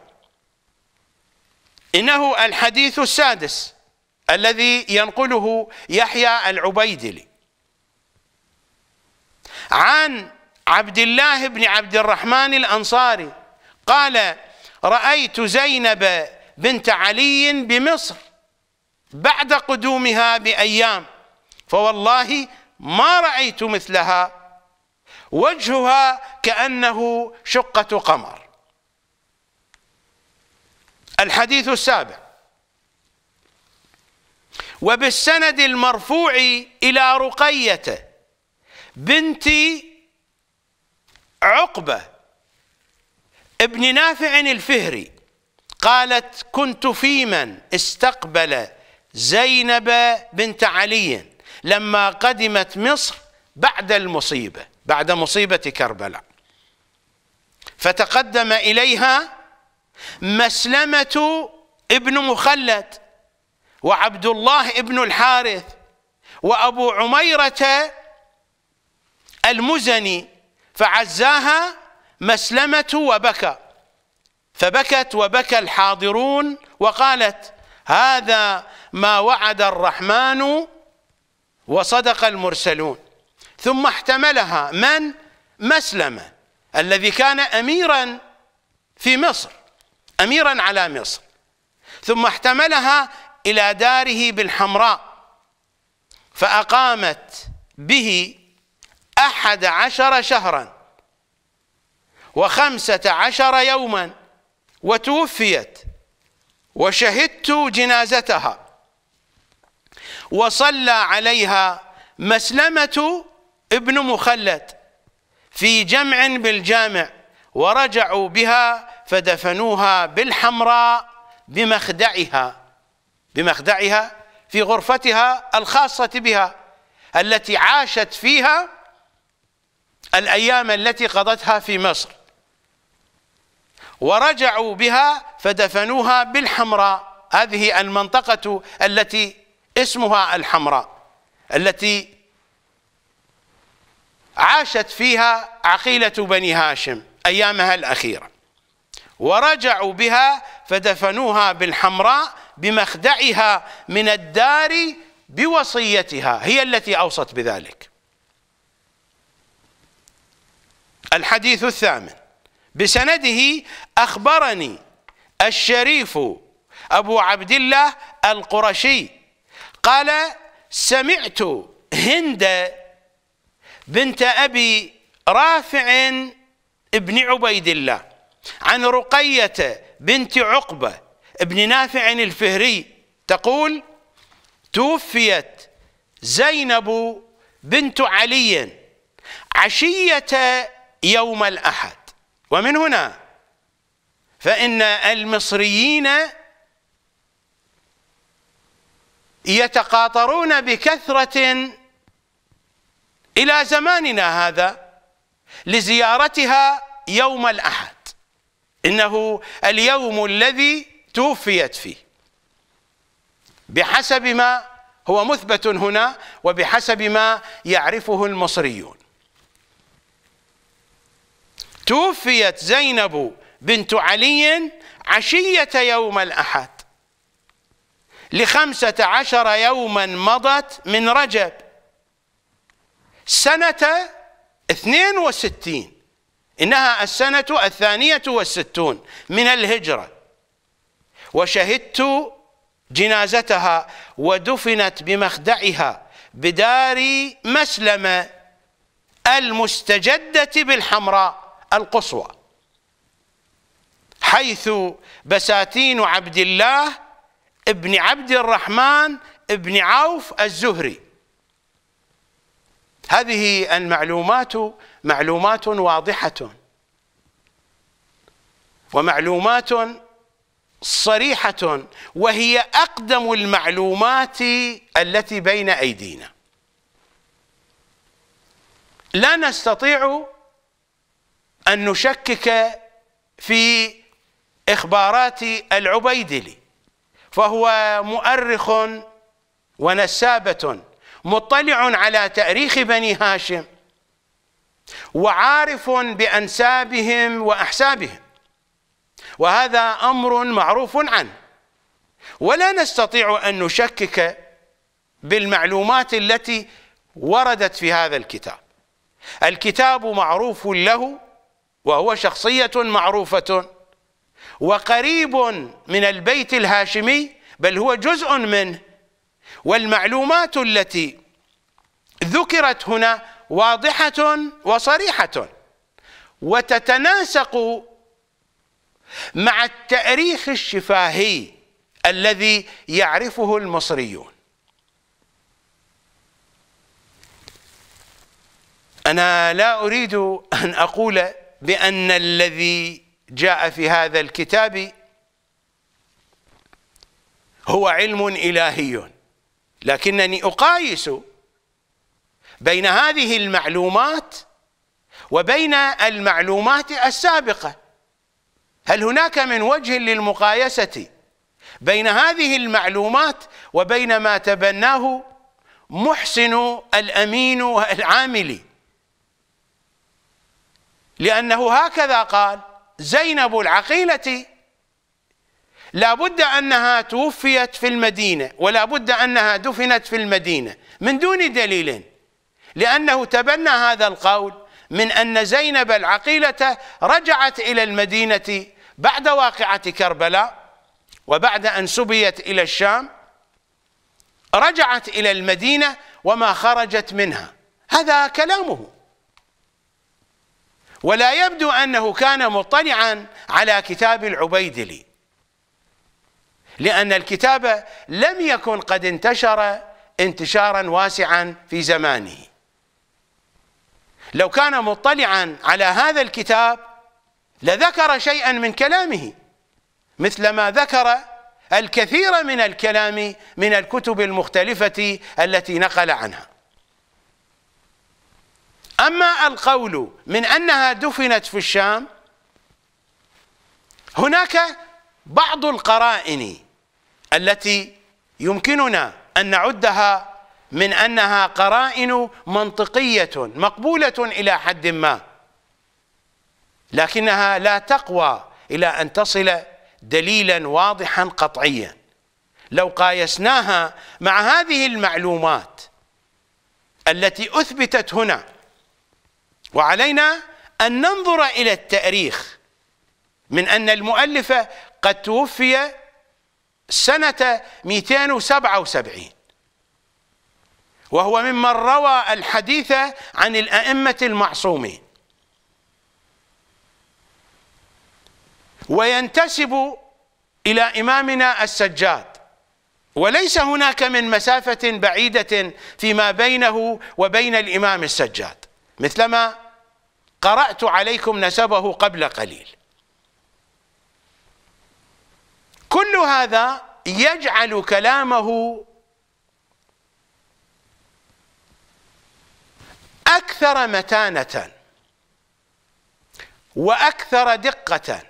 إنه الحديث السادس الذي ينقله يحيى العبيدلي عن عبد الله بن عبد الرحمن الأنصاري قال رأيت زينب بنت علي بمصر بعد قدومها بايام فوالله ما رايت مثلها وجهها كانه شقه قمر الحديث السابع وبالسند المرفوع الى رقيه بنت عقبه ابن نافع الفهري قالت كنت في من استقبل زينب بنت علي لما قدمت مصر بعد المصيبة بعد مصيبة كربلاء فتقدم إليها مسلمة ابن مخلد وعبد الله ابن الحارث وأبو عميرة المزني فعزاها مسلمة وبكى فبكت وبكى الحاضرون وقالت هذا ما وعد الرحمن وصدق المرسلون ثم احتملها من مسلمة الذي كان أميرا في مصر أميرا على مصر ثم احتملها إلى داره بالحمراء فأقامت به أحد عشر شهرا وخمسة عشر يوما وتوفيت وشهدت جنازتها وصلى عليها مسلمة ابن مخلد في جمع بالجامع ورجعوا بها فدفنوها بالحمراء بمخدعها بمخدعها في غرفتها الخاصة بها التي عاشت فيها الأيام التي قضتها في مصر ورجعوا بها فدفنوها بالحمراء هذه المنطقة التي اسمها الحمراء التي عاشت فيها عقيلة بني هاشم أيامها الأخيرة ورجعوا بها فدفنوها بالحمراء بمخدعها من الدار بوصيتها هي التي أوصت بذلك الحديث الثامن بسنده أخبرني الشريف أبو عبد الله القرشي قال سمعت هند بنت أبي رافع ابن عبيد الله عن رقية بنت عقبة ابن نافع الفهري تقول توفيت زينب بنت علي عشية يوم الأحد ومن هنا فإن المصريين يتقاطرون بكثرة إلى زماننا هذا لزيارتها يوم الأحد إنه اليوم الذي توفيت فيه بحسب ما هو مثبت هنا وبحسب ما يعرفه المصريون توفيت زينب بنت علي عشية يوم الأحد لخمسة عشر يوما مضت من رجب سنة اثنين وستين إنها السنة الثانية والستون من الهجرة وشهدت جنازتها ودفنت بمخدعها بدار مسلمة المستجدة بالحمراء القصوى حيث بساتين عبد الله ابن عبد الرحمن ابن عوف الزهري هذه المعلومات معلومات واضحة ومعلومات صريحة وهي أقدم المعلومات التي بين أيدينا لا نستطيع أن نشكك في إخبارات العبيدلي فهو مؤرخ ونسابة مطلع على تاريخ بني هاشم وعارف بأنسابهم وأحسابهم وهذا أمر معروف عنه ولا نستطيع أن نشكك بالمعلومات التي وردت في هذا الكتاب الكتاب معروف له وهو شخصية معروفة وقريب من البيت الهاشمي بل هو جزء منه والمعلومات التي ذكرت هنا واضحة وصريحة وتتناسق مع التأريخ الشفاهي الذي يعرفه المصريون أنا لا أريد أن أقول بأن الذي جاء في هذا الكتاب هو علم إلهي لكنني أقايس بين هذه المعلومات وبين المعلومات السابقة هل هناك من وجه للمقايسة بين هذه المعلومات وبين ما تبناه محسن الأمين العاملي لأنه هكذا قال زينب العقيلة لا بد أنها توفيت في المدينة ولا بد أنها دفنت في المدينة من دون دليل لأنه تبنى هذا القول من أن زينب العقيلة رجعت إلى المدينة بعد واقعة كربلاء وبعد أن سبيت إلى الشام رجعت إلى المدينة وما خرجت منها هذا كلامه ولا يبدو أنه كان مطلعا على كتاب العبيدلي لأن الكتاب لم يكن قد انتشر انتشارا واسعا في زمانه لو كان مطلعا على هذا الكتاب لذكر شيئا من كلامه مثل ما ذكر الكثير من الكلام من الكتب المختلفة التي نقل عنها أما القول من أنها دفنت في الشام هناك بعض القرائن التي يمكننا أن نعدها من أنها قرائن منطقية مقبولة إلى حد ما لكنها لا تقوى إلى أن تصل دليلا واضحا قطعيا لو قايسناها مع هذه المعلومات التي أثبتت هنا وعلينا أن ننظر إلى التأريخ من أن المؤلف قد توفي سنة 277 وهو ممن روى الحديث عن الأئمة المعصومين وينتسب إلى إمامنا السجاد وليس هناك من مسافة بعيدة فيما بينه وبين الإمام السجاد مثلما قرأت عليكم نسبه قبل قليل كل هذا يجعل كلامه أكثر متانة وأكثر دقة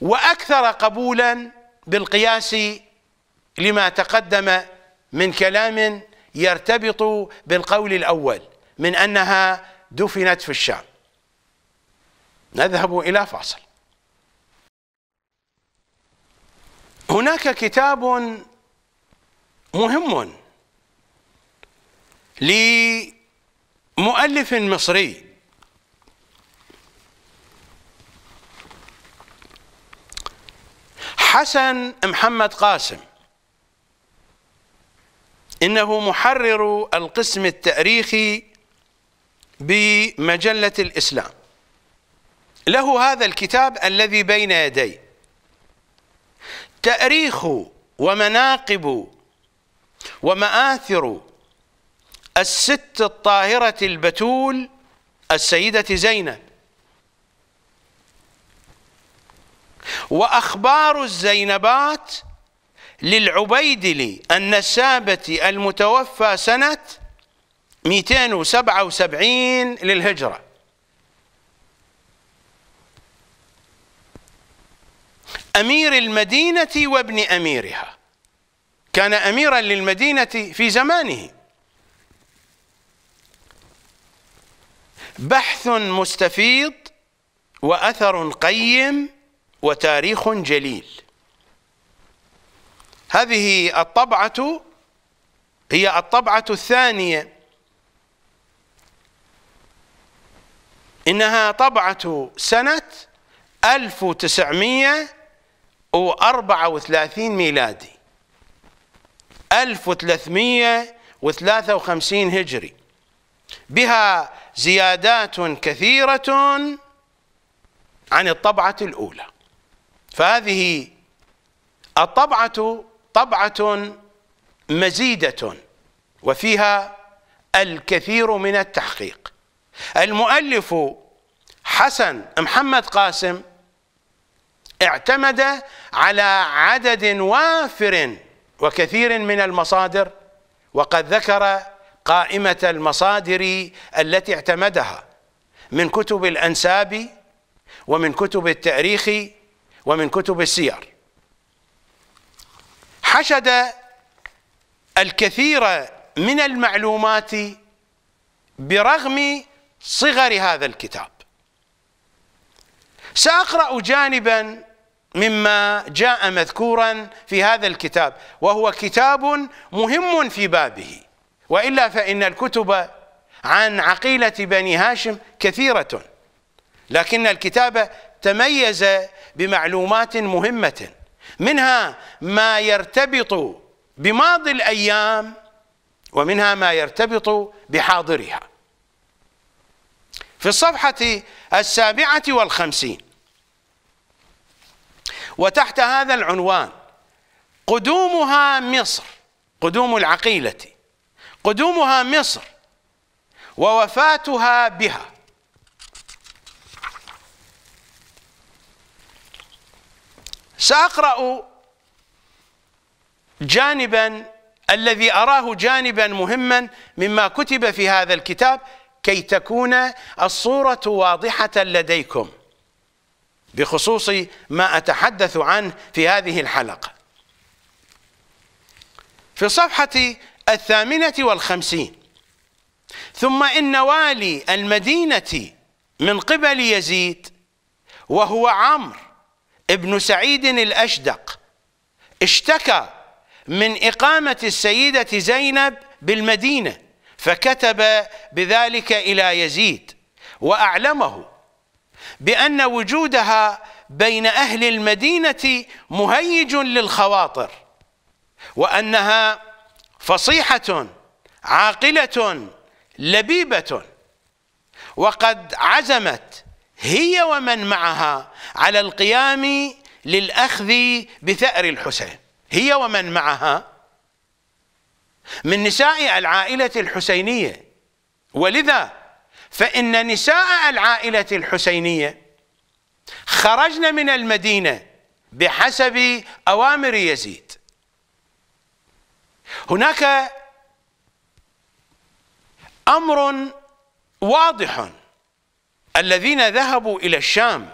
وأكثر قبولا بالقياس لما تقدم من كلام يرتبط بالقول الأول من أنها دفنت في الشام نذهب إلى فاصل هناك كتاب مهم لمؤلف مصري حسن محمد قاسم انه محرر القسم التاريخي بمجلة الإسلام له هذا الكتاب الذي بين يدي تأريخ ومناقب ومآثر الست الطاهرة البتول السيدة زينب وأخبار الزينبات للعبيدلي النسابة المتوفى سنة 277 للهجرة أمير المدينة وابن أميرها كان أميرا للمدينة في زمانه بحث مستفيض وأثر قيم وتاريخ جليل هذه الطبعة هي الطبعة الثانية إنها طبعة سنة 1934 ميلادي 1353 هجري بها زيادات كثيرة عن الطبعة الأولى فهذه الطبعة طبعة مزيدة وفيها الكثير من التحقيق المؤلف حسن محمد قاسم اعتمد على عدد وافر وكثير من المصادر وقد ذكر قائمة المصادر التي اعتمدها من كتب الأنساب ومن كتب التاريخ ومن كتب السير حشد الكثير من المعلومات برغم صغر هذا الكتاب سأقرأ جانبا مما جاء مذكورا في هذا الكتاب وهو كتاب مهم في بابه وإلا فإن الكتب عن عقيلة بني هاشم كثيرة لكن الكتاب تميز بمعلومات مهمة منها ما يرتبط بماضي الأيام ومنها ما يرتبط بحاضرها في الصفحة السابعة والخمسين وتحت هذا العنوان قدومها مصر قدوم العقيلة قدومها مصر ووفاتها بها سأقرأ جانبا الذي أراه جانبا مهما مما كتب في هذا الكتاب كي تكون الصورة واضحة لديكم بخصوص ما أتحدث عنه في هذه الحلقة في الصفحة الثامنة والخمسين ثم إن والي المدينة من قبل يزيد وهو عمرو ابن سعيد الأشدق اشتكى من إقامة السيدة زينب بالمدينة فكتب بذلك إلى يزيد وأعلمه بأن وجودها بين أهل المدينة مهيج للخواطر وأنها فصيحة عاقلة لبيبة وقد عزمت هي ومن معها على القيام للأخذ بثأر الحسين هي ومن معها من نساء العائلة الحسينية ولذا فإن نساء العائلة الحسينية خرجن من المدينة بحسب أوامر يزيد هناك أمر واضح الذين ذهبوا إلى الشام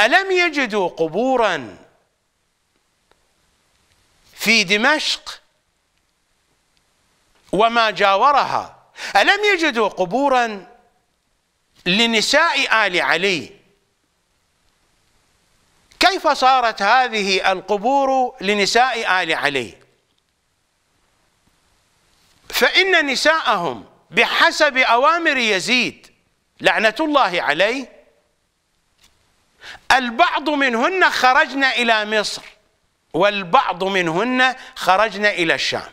ألم يجدوا قبوراً في دمشق وما جاورها ألم يجدوا قبورا لنساء آل علي كيف صارت هذه القبور لنساء آل علي فإن نساءهم بحسب أوامر يزيد لعنة الله عليه البعض منهن خرجن إلى مصر والبعض منهن خرجن إلى الشام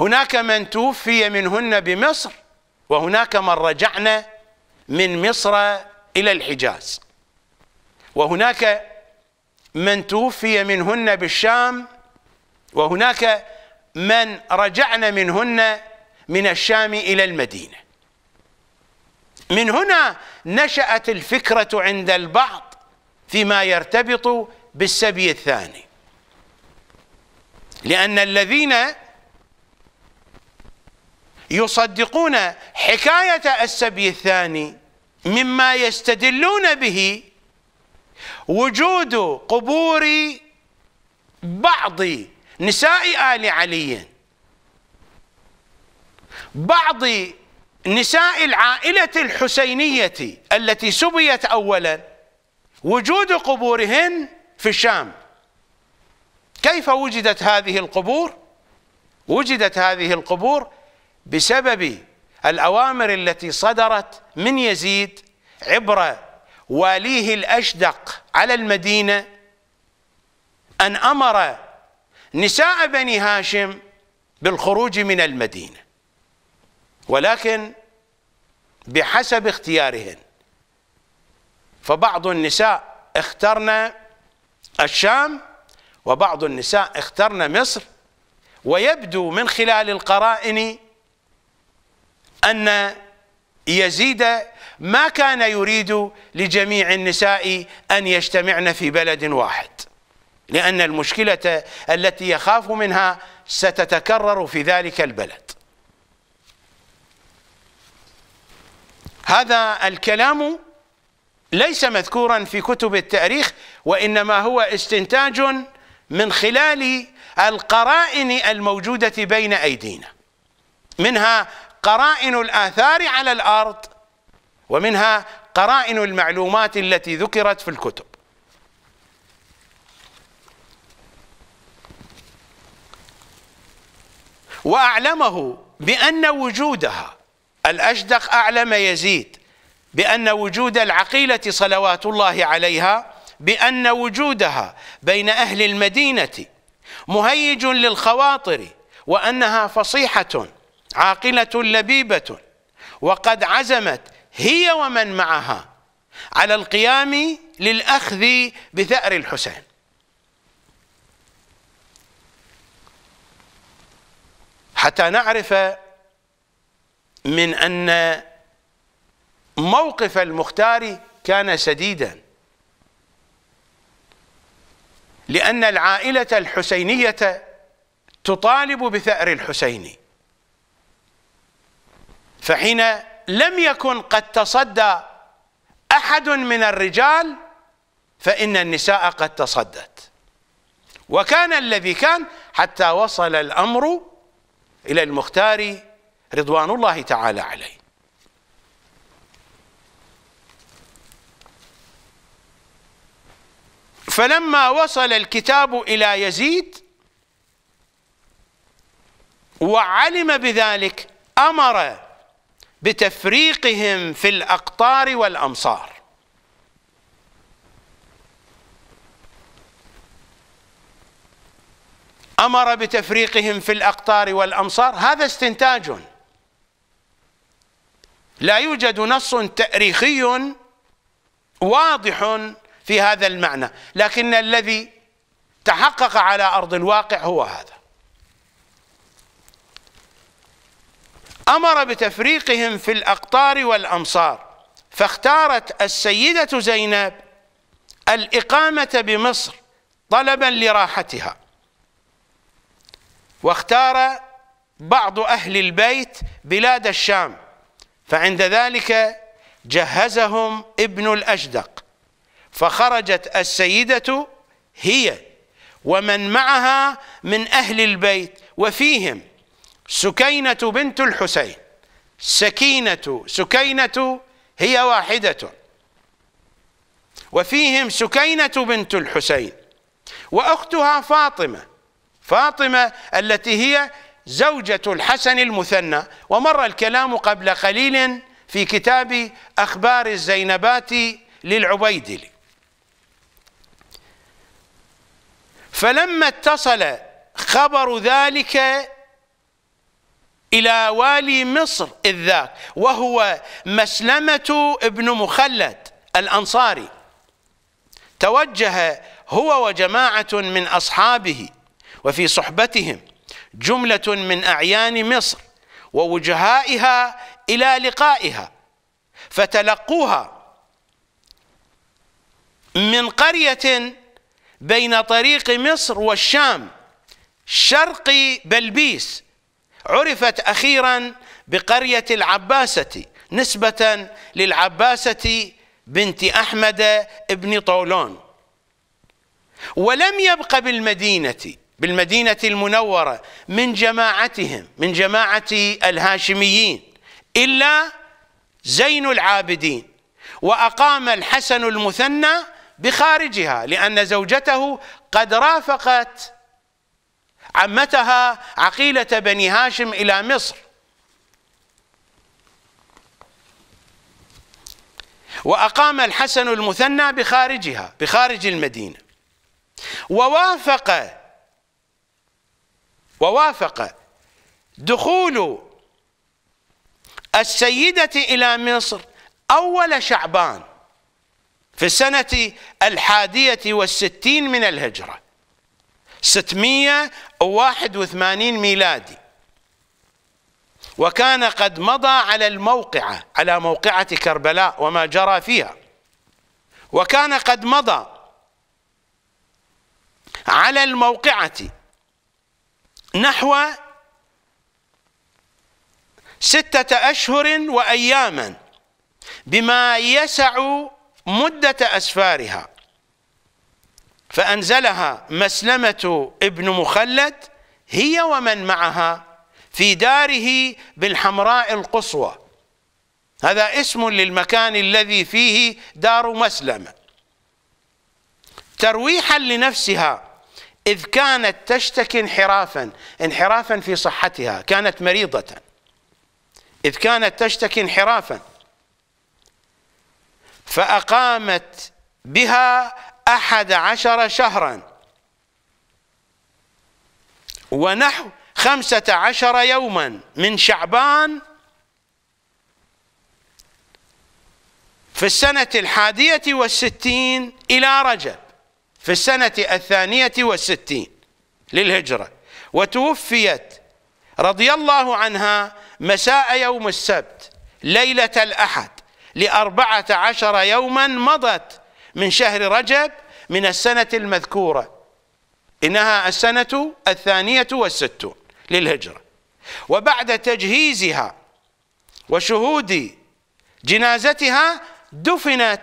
هناك من توفي منهن بمصر وهناك من رجعن من مصر إلى الحجاز وهناك من توفي منهن بالشام وهناك من رجعن منهن من الشام إلى المدينة من هنا نشأت الفكرة عند البعض فيما يرتبط بالسبي الثاني لأن الذين يصدقون حكاية السبي الثاني مما يستدلون به وجود قبور بعض نساء آل علي بعض نساء العائلة الحسينية التي سبيت أولاً وجود قبورهن في الشام كيف وجدت هذه القبور وجدت هذه القبور بسبب الأوامر التي صدرت من يزيد عبر واليه الأشدق على المدينة أن أمر نساء بني هاشم بالخروج من المدينة ولكن بحسب اختيارهن فبعض النساء اخترن الشام وبعض النساء اخترن مصر ويبدو من خلال القرائن أن يزيد ما كان يريد لجميع النساء أن يجتمعن في بلد واحد لأن المشكلة التي يخاف منها ستتكرر في ذلك البلد هذا الكلام ليس مذكورا في كتب التاريخ وانما هو استنتاج من خلال القرائن الموجوده بين ايدينا منها قرائن الاثار على الارض ومنها قرائن المعلومات التي ذكرت في الكتب واعلمه بان وجودها الاشدق اعلم يزيد بأن وجود العقيلة صلوات الله عليها بأن وجودها بين أهل المدينة مهيج للخواطر وأنها فصيحة عاقلة لبيبة وقد عزمت هي ومن معها على القيام للأخذ بثأر الحسين حتى نعرف من أن موقف المختار كان سديدا لأن العائلة الحسينية تطالب بثأر الحسين فحين لم يكن قد تصدى أحد من الرجال فإن النساء قد تصدت وكان الذي كان حتى وصل الأمر إلى المختار رضوان الله تعالى عليه فلما وصل الكتاب إلى يزيد وعلم بذلك أمر بتفريقهم في الأقطار والأمصار أمر بتفريقهم في الأقطار والأمصار هذا استنتاج لا يوجد نص تاريخي واضح في هذا المعنى لكن الذي تحقق على أرض الواقع هو هذا أمر بتفريقهم في الأقطار والأمصار فاختارت السيدة زينب الإقامة بمصر طلبا لراحتها واختار بعض أهل البيت بلاد الشام فعند ذلك جهزهم ابن الأجدق فخرجت السيدة هي ومن معها من أهل البيت وفيهم سكينة بنت الحسين سكينة سكينة هي واحدة وفيهم سكينة بنت الحسين وأختها فاطمة فاطمة التي هي زوجة الحسن المثنى ومر الكلام قبل قليل في كتاب أخبار الزينبات للعبيدلي فلما اتصل خبر ذلك إلى والي مصر إذ ذاك وهو مسلمة ابن مخلد الأنصاري توجه هو وجماعة من أصحابه وفي صحبتهم جملة من أعيان مصر ووجهائها إلى لقائها فتلقوها من قرية بين طريق مصر والشام شرقي بلبيس عرفت أخيرا بقرية العباسة نسبة للعباسة بنت أحمد بن طولون ولم يبق بالمدينة بالمدينة المنورة من جماعتهم من جماعة الهاشميين إلا زين العابدين وأقام الحسن المثنى بخارجها لأن زوجته قد رافقت عمتها عقيلة بني هاشم إلى مصر وأقام الحسن المثنى بخارجها بخارج المدينة ووافق ووافق دخول السيدة إلى مصر أول شعبان في السنة الحادية والستين من الهجرة ستمية وواحد وثمانين ميلادي وكان قد مضى على الموقعة على موقعة كربلاء وما جرى فيها وكان قد مضى على الموقعة نحو ستة أشهر وأياما بما يسع مدة أسفارها فأنزلها مسلمة ابن مخلد هي ومن معها في داره بالحمراء القصوى هذا اسم للمكان الذي فيه دار مسلمة ترويحا لنفسها إذ كانت تشتكي انحرافا انحرافا في صحتها كانت مريضة إذ كانت تشتكي انحرافا فأقامت بها أحد عشر شهرا ونحو خمسة عشر يوما من شعبان في السنة الحادية والستين إلى رجب في السنة الثانية والستين للهجرة وتوفيت رضي الله عنها مساء يوم السبت ليلة الأحد لأربعة عشر يوما مضت من شهر رجب من السنة المذكورة إنها السنة الثانية والستون للهجرة وبعد تجهيزها وشهود جنازتها دفنت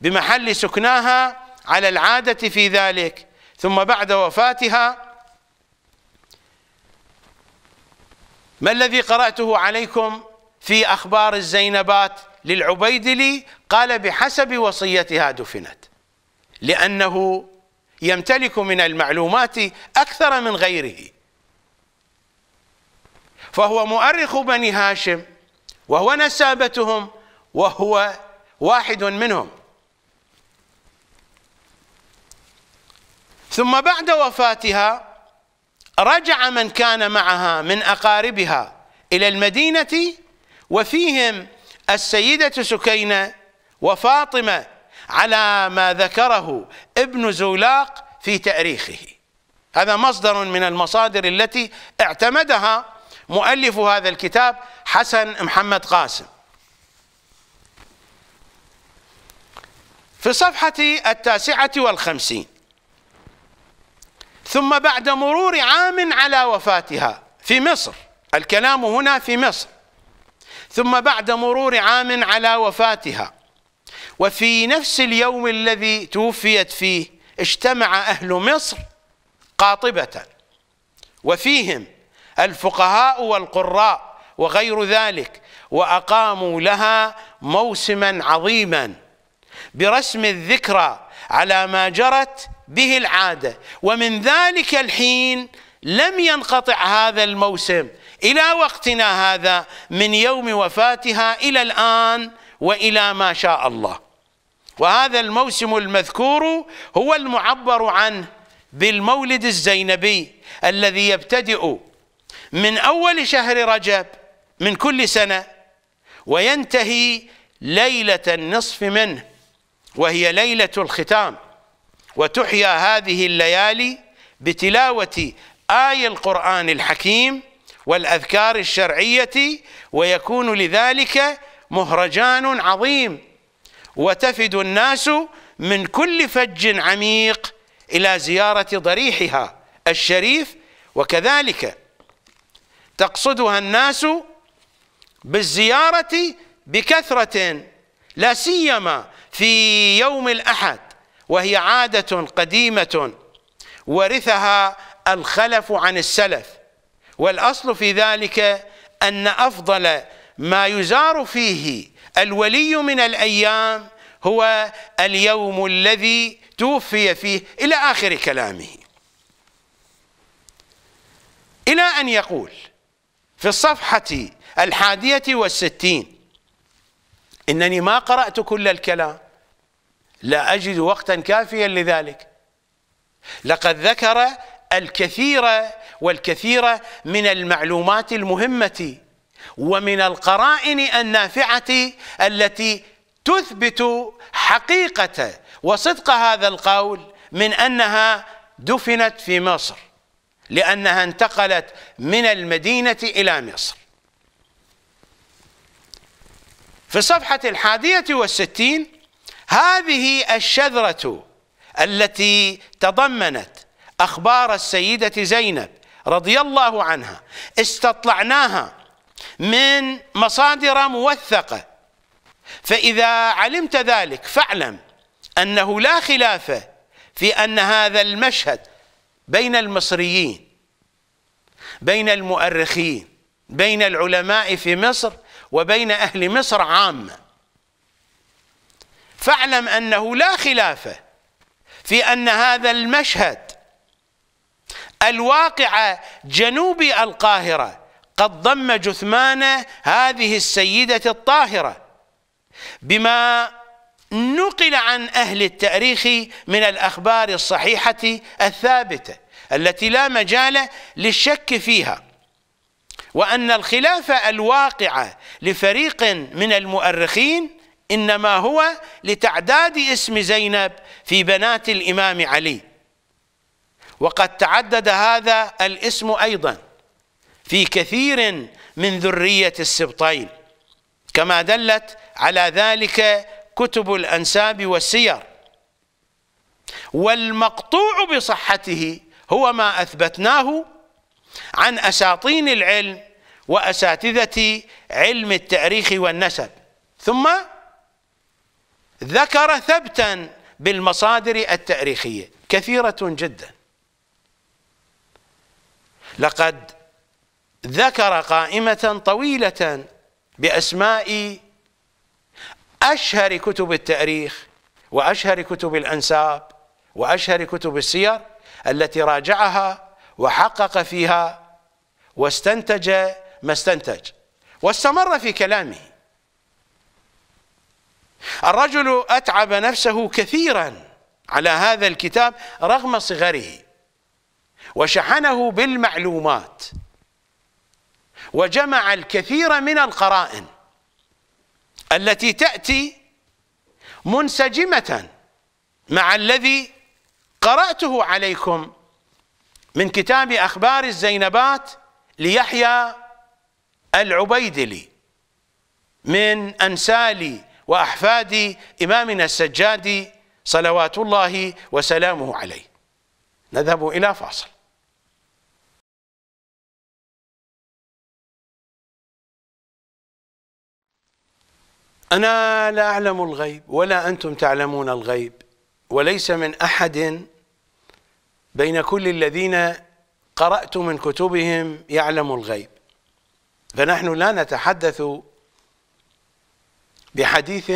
بمحل سكناها على العادة في ذلك ثم بعد وفاتها ما الذي قرأته عليكم في أخبار الزينبات للعبيدلي قال بحسب وصيتها دفنت لأنه يمتلك من المعلومات أكثر من غيره فهو مؤرخ بني هاشم وهو نسابتهم وهو واحد منهم ثم بعد وفاتها رجع من كان معها من أقاربها إلى المدينة وفيهم السيدة سكينة وفاطمة على ما ذكره ابن زولاق في تأريخه هذا مصدر من المصادر التي اعتمدها مؤلف هذا الكتاب حسن محمد قاسم في الصفحة التاسعة والخمسين ثم بعد مرور عام على وفاتها في مصر الكلام هنا في مصر ثم بعد مرور عام على وفاتها وفي نفس اليوم الذي توفيت فيه اجتمع أهل مصر قاطبة وفيهم الفقهاء والقراء وغير ذلك وأقاموا لها موسما عظيما برسم الذكرى على ما جرت به العادة ومن ذلك الحين لم ينقطع هذا الموسم إلى وقتنا هذا من يوم وفاتها إلى الآن وإلى ما شاء الله وهذا الموسم المذكور هو المعبر عنه بالمولد الزينبي الذي يبتدئ من أول شهر رجب من كل سنة وينتهي ليلة النصف منه وهي ليلة الختام وتحيا هذه الليالي بتلاوة آي القرآن الحكيم والأذكار الشرعية ويكون لذلك مهرجان عظيم وتفد الناس من كل فج عميق إلى زيارة ضريحها الشريف وكذلك تقصدها الناس بالزيارة بكثرة لا سيما في يوم الأحد وهي عادة قديمة ورثها الخلف عن السلف والأصل في ذلك أن أفضل ما يزار فيه الولي من الأيام هو اليوم الذي توفي فيه إلى آخر كلامه إلى أن يقول في الصفحة الحادية والستين إنني ما قرأت كل الكلام لا أجد وقتا كافيا لذلك لقد ذكر الكثيرة والكثيرة من المعلومات المهمة ومن القرائن النافعة التي تثبت حقيقة وصدق هذا القول من أنها دفنت في مصر لأنها انتقلت من المدينة إلى مصر في الصفحة الحادية والستين هذه الشذرة التي تضمنت أخبار السيدة زينب رضي الله عنها استطلعناها من مصادر موثقة فإذا علمت ذلك فاعلم أنه لا خلاف في أن هذا المشهد بين المصريين بين المؤرخين بين العلماء في مصر وبين أهل مصر عامة فاعلم أنه لا خلاف في أن هذا المشهد الواقعة جنوب القاهرة قد ضم جثمان هذه السيدة الطاهرة بما نقل عن أهل التاريخ من الأخبار الصحيحة الثابتة التي لا مجال للشك فيها وأن الخلاف الواقع لفريق من المؤرخين إنما هو لتعداد اسم زينب في بنات الإمام علي وقد تعدد هذا الاسم أيضا في كثير من ذرية السبطين كما دلت على ذلك كتب الأنساب والسير والمقطوع بصحته هو ما أثبتناه عن أساطين العلم وأساتذة علم التاريخ والنسب ثم ذكر ثبتا بالمصادر التاريخية كثيرة جدا لقد ذكر قائمة طويلة بأسماء أشهر كتب التاريخ وأشهر كتب الأنساب وأشهر كتب السير التي راجعها وحقق فيها واستنتج ما استنتج واستمر في كلامه الرجل أتعب نفسه كثيرا على هذا الكتاب رغم صغره وشحنه بالمعلومات وجمع الكثير من القرائن التي تأتي منسجمة مع الذي قرأته عليكم من كتاب أخبار الزينبات ليحيى العبيدلي من أنسال وأحفاد إمامنا السجادي صلوات الله وسلامه عليه نذهب إلى فاصل أنا لا أعلم الغيب ولا أنتم تعلمون الغيب وليس من أحد بين كل الذين قرأت من كتبهم يعلم الغيب فنحن لا نتحدث بحديث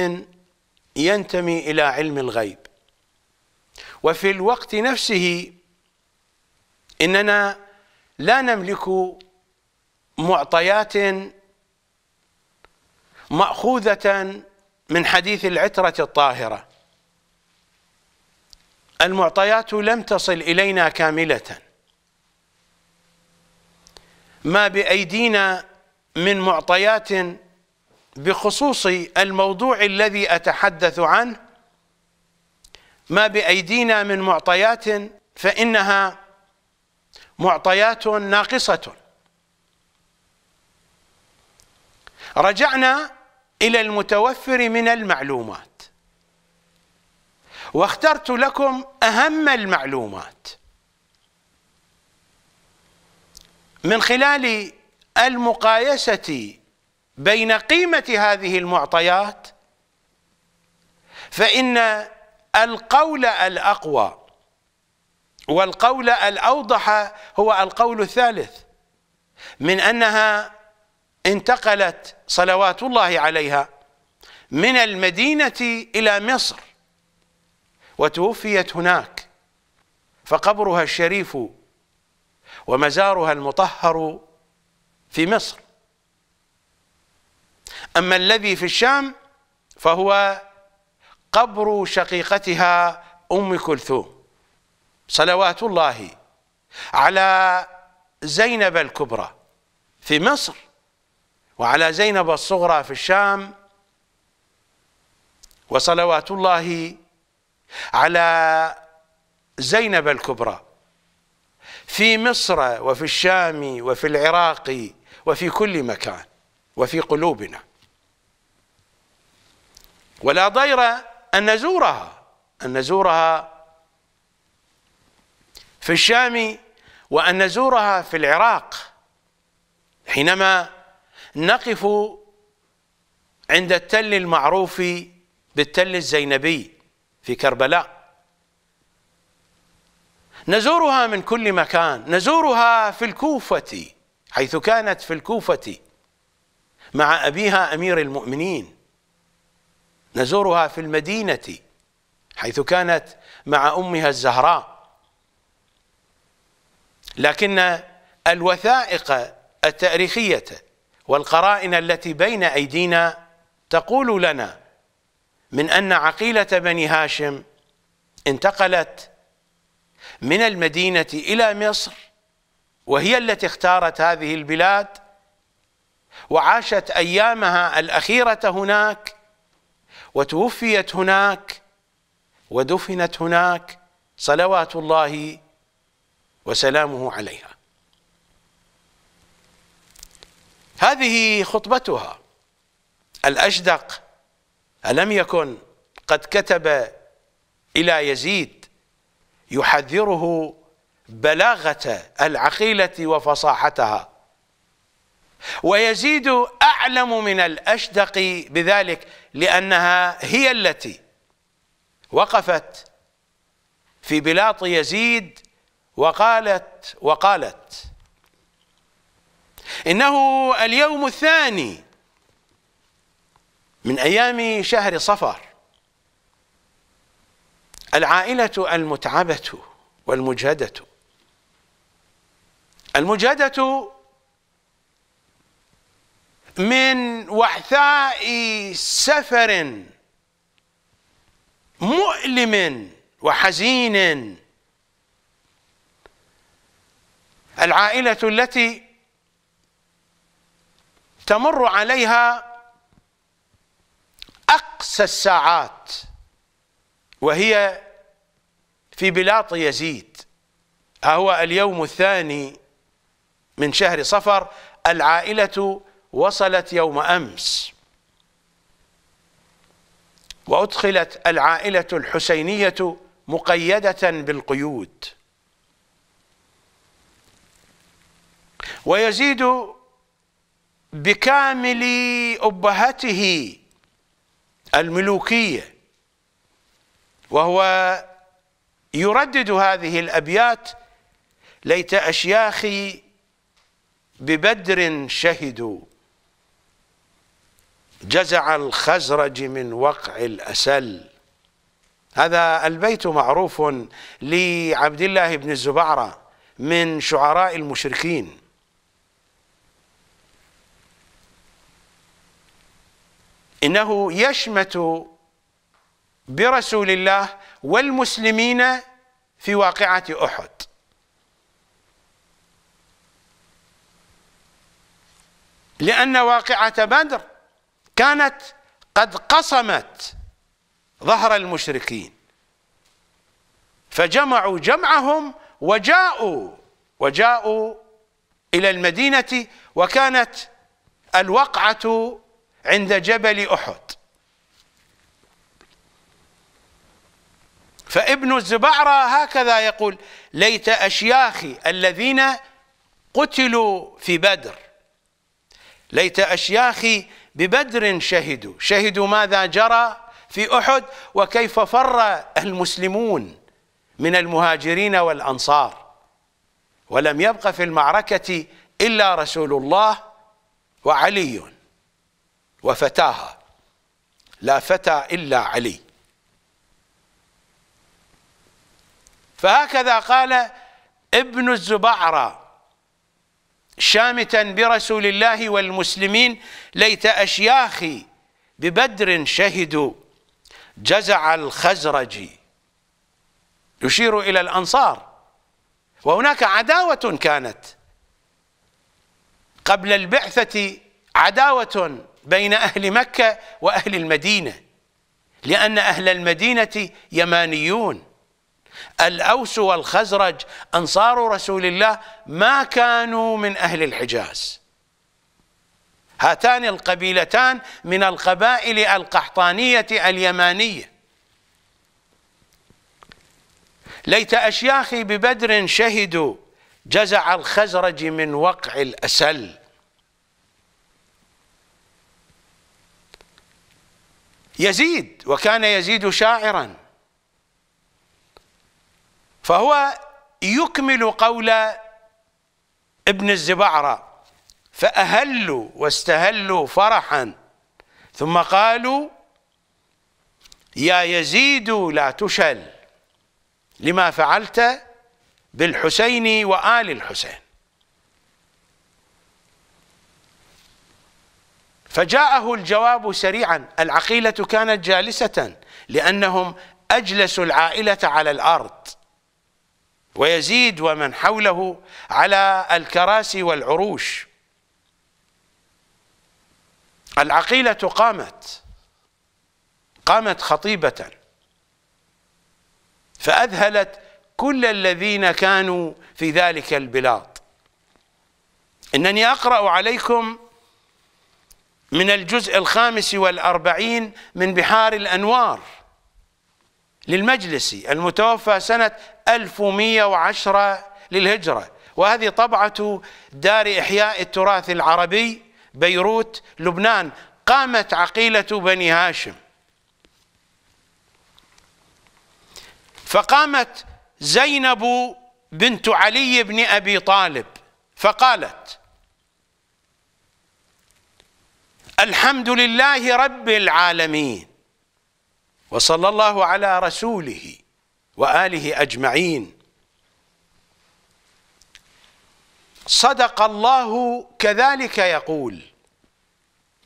ينتمي إلى علم الغيب وفي الوقت نفسه إننا لا نملك معطيات ماخوذه من حديث العتره الطاهره المعطيات لم تصل الينا كامله ما بايدينا من معطيات بخصوص الموضوع الذي اتحدث عنه ما بايدينا من معطيات فانها معطيات ناقصه رجعنا إلى المتوفر من المعلومات واخترت لكم أهم المعلومات من خلال المقايسة بين قيمة هذه المعطيات فإن القول الأقوى والقول الأوضح هو القول الثالث من أنها انتقلت صلوات الله عليها من المدينة إلى مصر وتوفيت هناك فقبرها الشريف ومزارها المطهر في مصر أما الذي في الشام فهو قبر شقيقتها أم كلثوم صلوات الله على زينب الكبرى في مصر وعلى زينب الصغرى في الشام وصلوات الله على زينب الكبرى في مصر وفي الشام وفي العراق وفي كل مكان وفي قلوبنا ولا ضير أن نزورها أن نزورها في الشام وأن نزورها في العراق حينما نقف عند التل المعروف بالتل الزينبي في كربلاء نزورها من كل مكان نزورها في الكوفة حيث كانت في الكوفة مع أبيها أمير المؤمنين نزورها في المدينة حيث كانت مع أمها الزهراء لكن الوثائق التاريخية والقرائن التي بين أيدينا تقول لنا من أن عقيلة بني هاشم انتقلت من المدينة إلى مصر وهي التي اختارت هذه البلاد وعاشت أيامها الأخيرة هناك وتوفيت هناك ودفنت هناك صلوات الله وسلامه عليها هذه خطبتها الأشدق ألم يكن قد كتب إلى يزيد يحذره بلاغة العقيلة وفصاحتها ويزيد أعلم من الأشدق بذلك لأنها هي التي وقفت في بلاط يزيد وقالت وقالت إنه اليوم الثاني من أيام شهر صفر العائلة المتعبة والمجهدة المجهدة من وحثاء سفر مؤلم وحزين العائلة التي تمر عليها أقسى الساعات وهي في بلاط يزيد هو اليوم الثاني من شهر صفر العائلة وصلت يوم أمس وأدخلت العائلة الحسينية مقيدة بالقيود ويزيد بكامل أبهته الملوكية وهو يردد هذه الأبيات ليت أشياخي ببدر شهدوا جزع الخزرج من وقع الأسل هذا البيت معروف لعبد الله بن الزبعرة من شعراء المشركين إنه يشمت برسول الله والمسلمين في واقعة أحد لأن واقعة بدر كانت قد قصمت ظهر المشركين فجمعوا جمعهم وجاءوا وجاءوا إلى المدينة وكانت الوقعة عند جبل أحد فابن الزبعرى هكذا يقول ليت أشياخي الذين قتلوا في بدر ليت أشياخي ببدر شهدوا شهدوا ماذا جرى في أحد وكيف فر المسلمون من المهاجرين والأنصار ولم يبق في المعركة إلا رسول الله وعلي وفتاها لا فتى إلا علي فهكذا قال ابن الزبعرة شامتا برسول الله والمسلمين ليت أشياخي ببدر شهدوا جزع الخزرج يشير إلى الأنصار وهناك عداوة كانت قبل البعثة عداوة بين أهل مكة وأهل المدينة لأن أهل المدينة يمانيون الأوس والخزرج أنصار رسول الله ما كانوا من أهل الحجاز هاتان القبيلتان من القبائل القحطانية اليمانية ليت أشياخي ببدر شهدوا جزع الخزرج من وقع الأسل يزيد وكان يزيد شاعرا فهو يكمل قول ابن الزبعرة فأهلوا واستهلوا فرحا ثم قالوا يا يزيد لا تشل لما فعلت بالحسين وآل الحسين فجاءه الجواب سريعا العقيلة كانت جالسة لأنهم أجلسوا العائلة على الأرض ويزيد ومن حوله على الكراسي والعروش العقيلة قامت قامت خطيبة فأذهلت كل الذين كانوا في ذلك البلاد إنني أقرأ عليكم من الجزء الخامس والأربعين من بحار الأنوار للمجلسي المتوفى سنة 1110 للهجرة وهذه طبعة دار إحياء التراث العربي بيروت لبنان قامت عقيلة بني هاشم فقامت زينب بنت علي بن أبي طالب فقالت الحمد لله رب العالمين وصلى الله على رسوله وآله أجمعين صدق الله كذلك يقول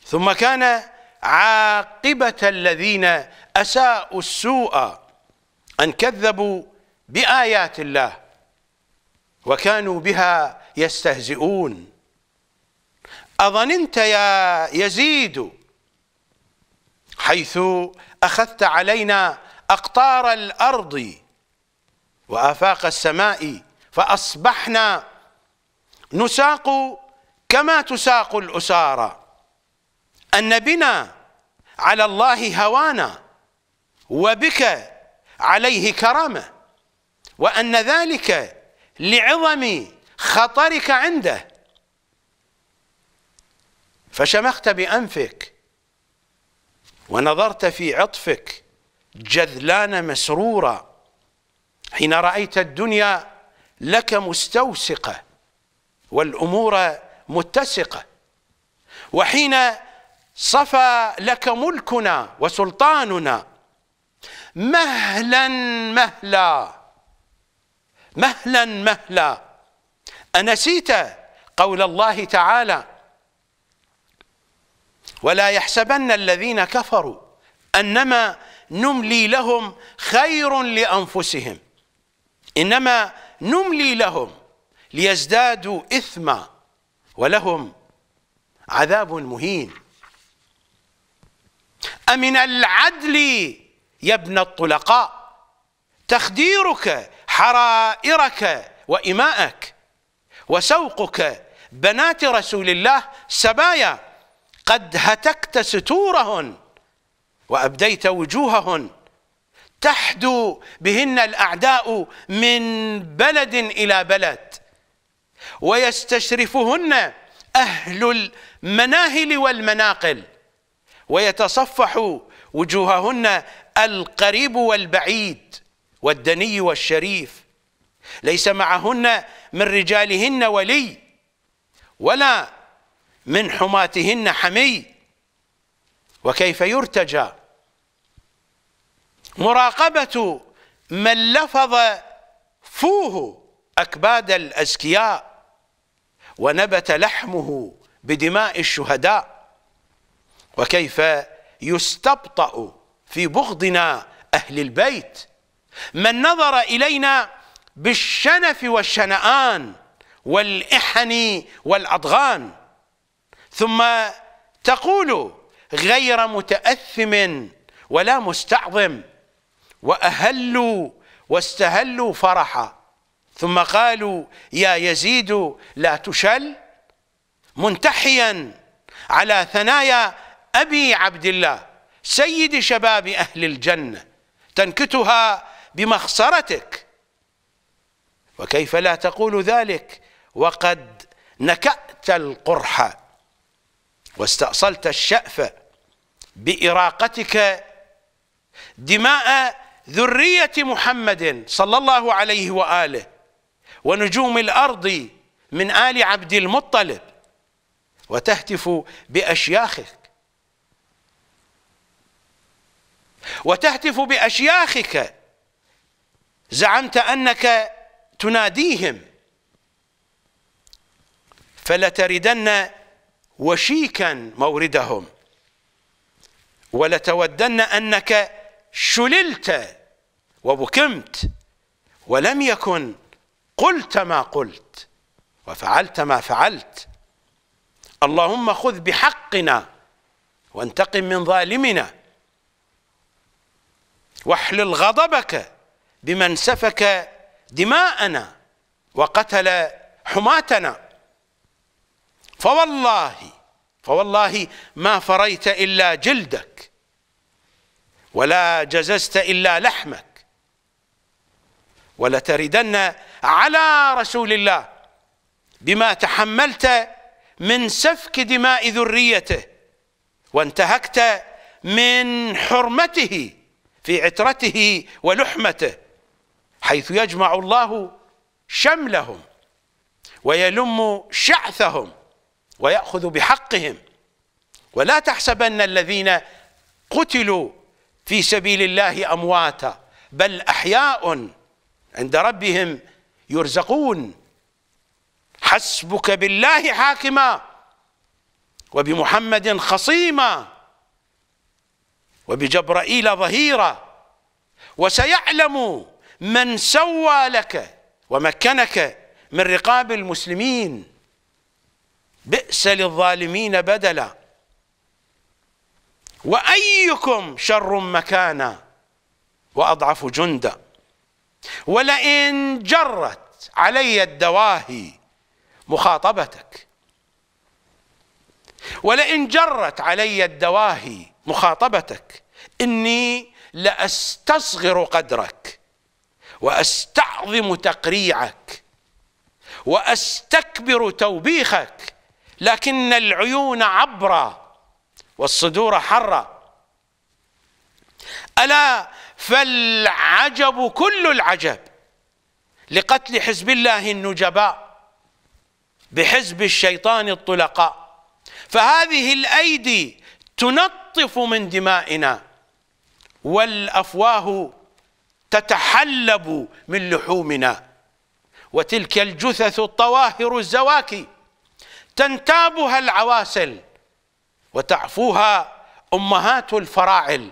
ثم كان عاقبة الذين أساءوا السوء أن كذبوا بآيات الله وكانوا بها يستهزئون أظننت يا يزيد حيث أخذت علينا أقطار الأرض وآفاق السماء فأصبحنا نساق كما تساق الأسارى أن بنا على الله هوانا وبك عليه كرامه وأن ذلك لعظم خطرك عنده فشمخت بأنفك ونظرت في عطفك جذلان مسرورا حين رأيت الدنيا لك مستوسقة والأمور متسقة وحين صفى لك ملكنا وسلطاننا مهلا مهلا مهلا مهلا أنسيت قول الله تعالى ولا يحسبن الذين كفروا أنما نملي لهم خير لأنفسهم إنما نملي لهم ليزدادوا إثما ولهم عذاب مهين أمن العدل يا ابن الطلقاء تخديرك حرائرك وإماءك وسوقك بنات رسول الله سبايا قد هتكت ستورهن وابديت وجوههن تحدو بهن الاعداء من بلد الى بلد ويستشرفهن اهل المناهل والمناقل ويتصفح وجوههن القريب والبعيد والدني والشريف ليس معهن من رجالهن ولي ولا من حماتهن حمي وكيف يرتجى مراقبة من لفظ فوه أكباد الأزكياء ونبت لحمه بدماء الشهداء وكيف يستبطأ في بغضنا أهل البيت من نظر إلينا بالشنف والشنآن والإحن والأضغان ثم تقول غير متأثم ولا مستعظم وأهلوا واستهلوا فرحا ثم قالوا يا يزيد لا تشل منتحيا على ثنايا أبي عبد الله سيد شباب أهل الجنة تنكتها بمخصرتك وكيف لا تقول ذلك وقد نكأت القرحة واستأصلت الشأف بإراقتك دماء ذرية محمد صلى الله عليه وآله ونجوم الأرض من آل عبد المطلب وتهتف بأشياخك وتهتف بأشياخك زعمت أنك تناديهم فلتردن وشيكا موردهم ولتودن انك شللت وبكمت ولم يكن قلت ما قلت وفعلت ما فعلت اللهم خذ بحقنا وانتقم من ظالمنا واحلل غضبك بمن سفك دماءنا وقتل حماتنا فوالله فوالله ما فريت إلا جلدك ولا جززت إلا لحمك ولتردن على رسول الله بما تحملت من سفك دماء ذريته وانتهكت من حرمته في عترته ولحمته حيث يجمع الله شملهم ويلم شعثهم ويأخذ بحقهم ولا تحسبن الذين قتلوا في سبيل الله أمواتا بل أحياء عند ربهم يرزقون حسبك بالله حاكما وبمحمد خصيما وبجبرائيل ظهيرا وسيعلم من سوى لك ومكنك من رقاب المسلمين بئس للظالمين بدلا وأيكم شر مكانا وأضعف جندا ولئن جرت علي الدواهي مخاطبتك ولئن جرت علي الدواهي مخاطبتك إني لأستصغر قدرك وأستعظم تقريعك وأستكبر توبيخك لكن العيون عبرة والصدور حرة ألا فالعجب كل العجب لقتل حزب الله النجباء بحزب الشيطان الطلقاء فهذه الأيدي تنطف من دمائنا والأفواه تتحلب من لحومنا وتلك الجثث الطواهر الزواكي تنتابها العواسل وتعفوها امهات الفراعل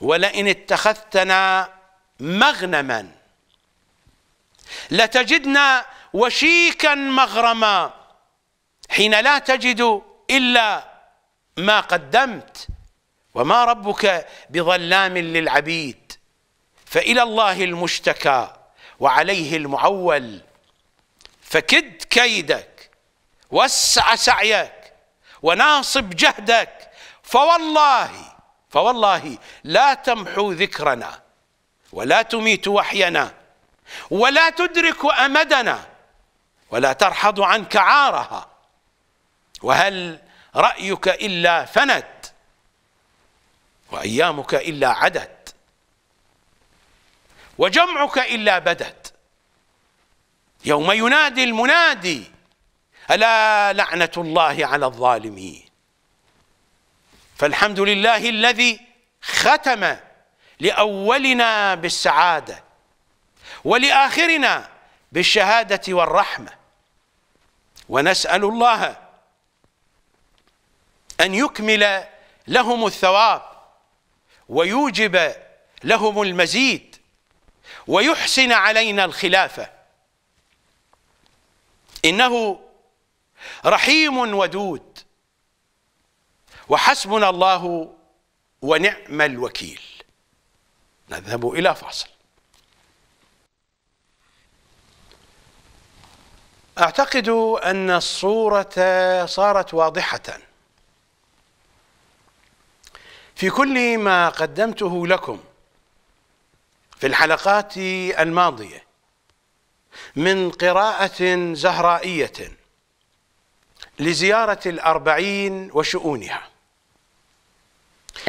ولئن اتخذتنا مغنما لتجدنا وشيكا مغرما حين لا تجد الا ما قدمت وما ربك بظلام للعبيد فالى الله المشتكى وعليه المعول فكد كيدك وسع سعيك وناصب جهدك فوالله فوالله لا تمحو ذكرنا ولا تميت وحينا ولا تدرك امدنا ولا ترحض عنك عارها وهل رايك الا فنت وايامك الا عدت وجمعك الا بدت يوم ينادي المنادي ألا لعنة الله على الظالمين فالحمد لله الذي ختم لأولنا بالسعادة ولآخرنا بالشهادة والرحمة ونسأل الله أن يكمل لهم الثواب ويوجب لهم المزيد ويحسن علينا الخلافه إنه رحيم ودود وحسبنا الله ونعم الوكيل نذهب إلى فاصل أعتقد أن الصورة صارت واضحة في كل ما قدمته لكم في الحلقات الماضية من قراءة زهرائية لزيارة الأربعين وشؤونها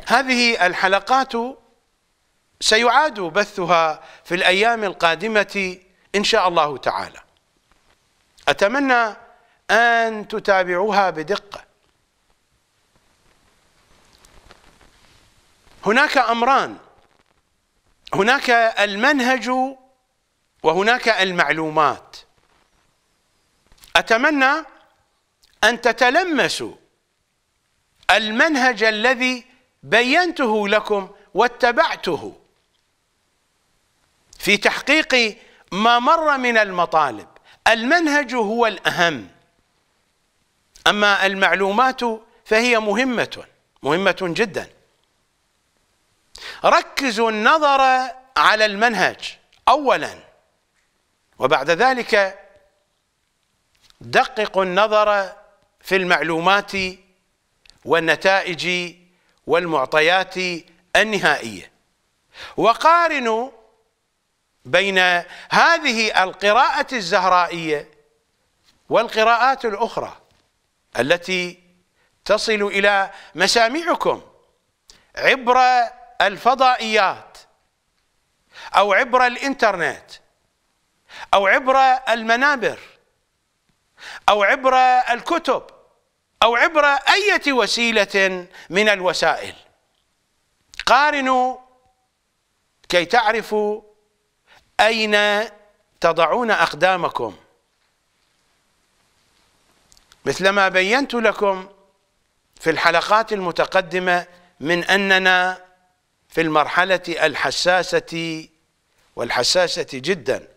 هذه الحلقات سيعاد بثها في الأيام القادمة إن شاء الله تعالى أتمنى أن تتابعوها بدقة هناك أمران هناك المنهج وهناك المعلومات أتمنى أن تتلمسوا المنهج الذي بينته لكم واتبعته في تحقيق ما مر من المطالب المنهج هو الأهم أما المعلومات فهي مهمة مهمة جدا ركزوا النظر على المنهج أولاً وبعد ذلك دققوا النظر في المعلومات والنتائج والمعطيات النهائيه وقارنوا بين هذه القراءه الزهرائيه والقراءات الاخرى التي تصل الى مسامعكم عبر الفضائيات او عبر الانترنت أو عبر المنابر أو عبر الكتب أو عبر أي وسيلة من الوسائل قارنوا كي تعرفوا أين تضعون أقدامكم مثلما بينت لكم في الحلقات المتقدمة من أننا في المرحلة الحساسة والحساسة جداً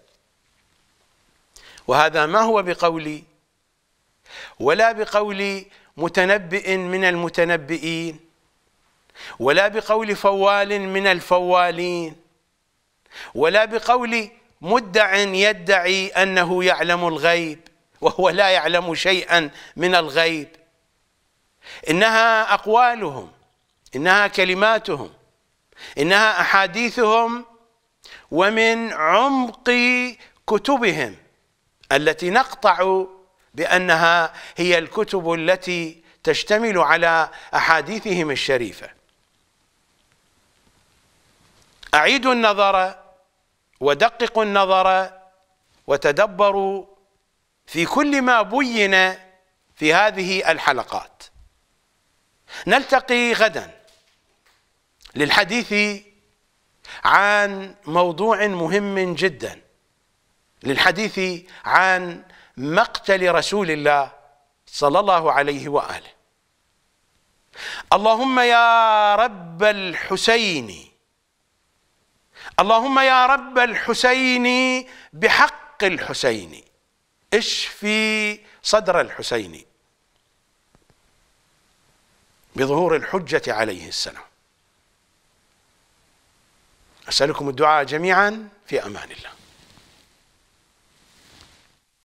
وهذا ما هو بقولي ولا بقول متنبئ من المتنبئين ولا بقول فوال من الفوالين ولا بقول مدع يدعي أنه يعلم الغيب وهو لا يعلم شيئا من الغيب إنها أقوالهم إنها كلماتهم إنها أحاديثهم ومن عمق كتبهم التي نقطع بأنها هي الكتب التي تشتمل على أحاديثهم الشريفة أعيدوا النظر ودققوا النظر وتدبروا في كل ما بين في هذه الحلقات نلتقي غدا للحديث عن موضوع مهم جدا للحديث عن مقتل رسول الله صلى الله عليه واله اللهم يا رب الحسين اللهم يا رب الحسين بحق الحسين اشفي صدر الحسين بظهور الحجة عليه السلام أسألكم الدعاء جميعا في أمان الله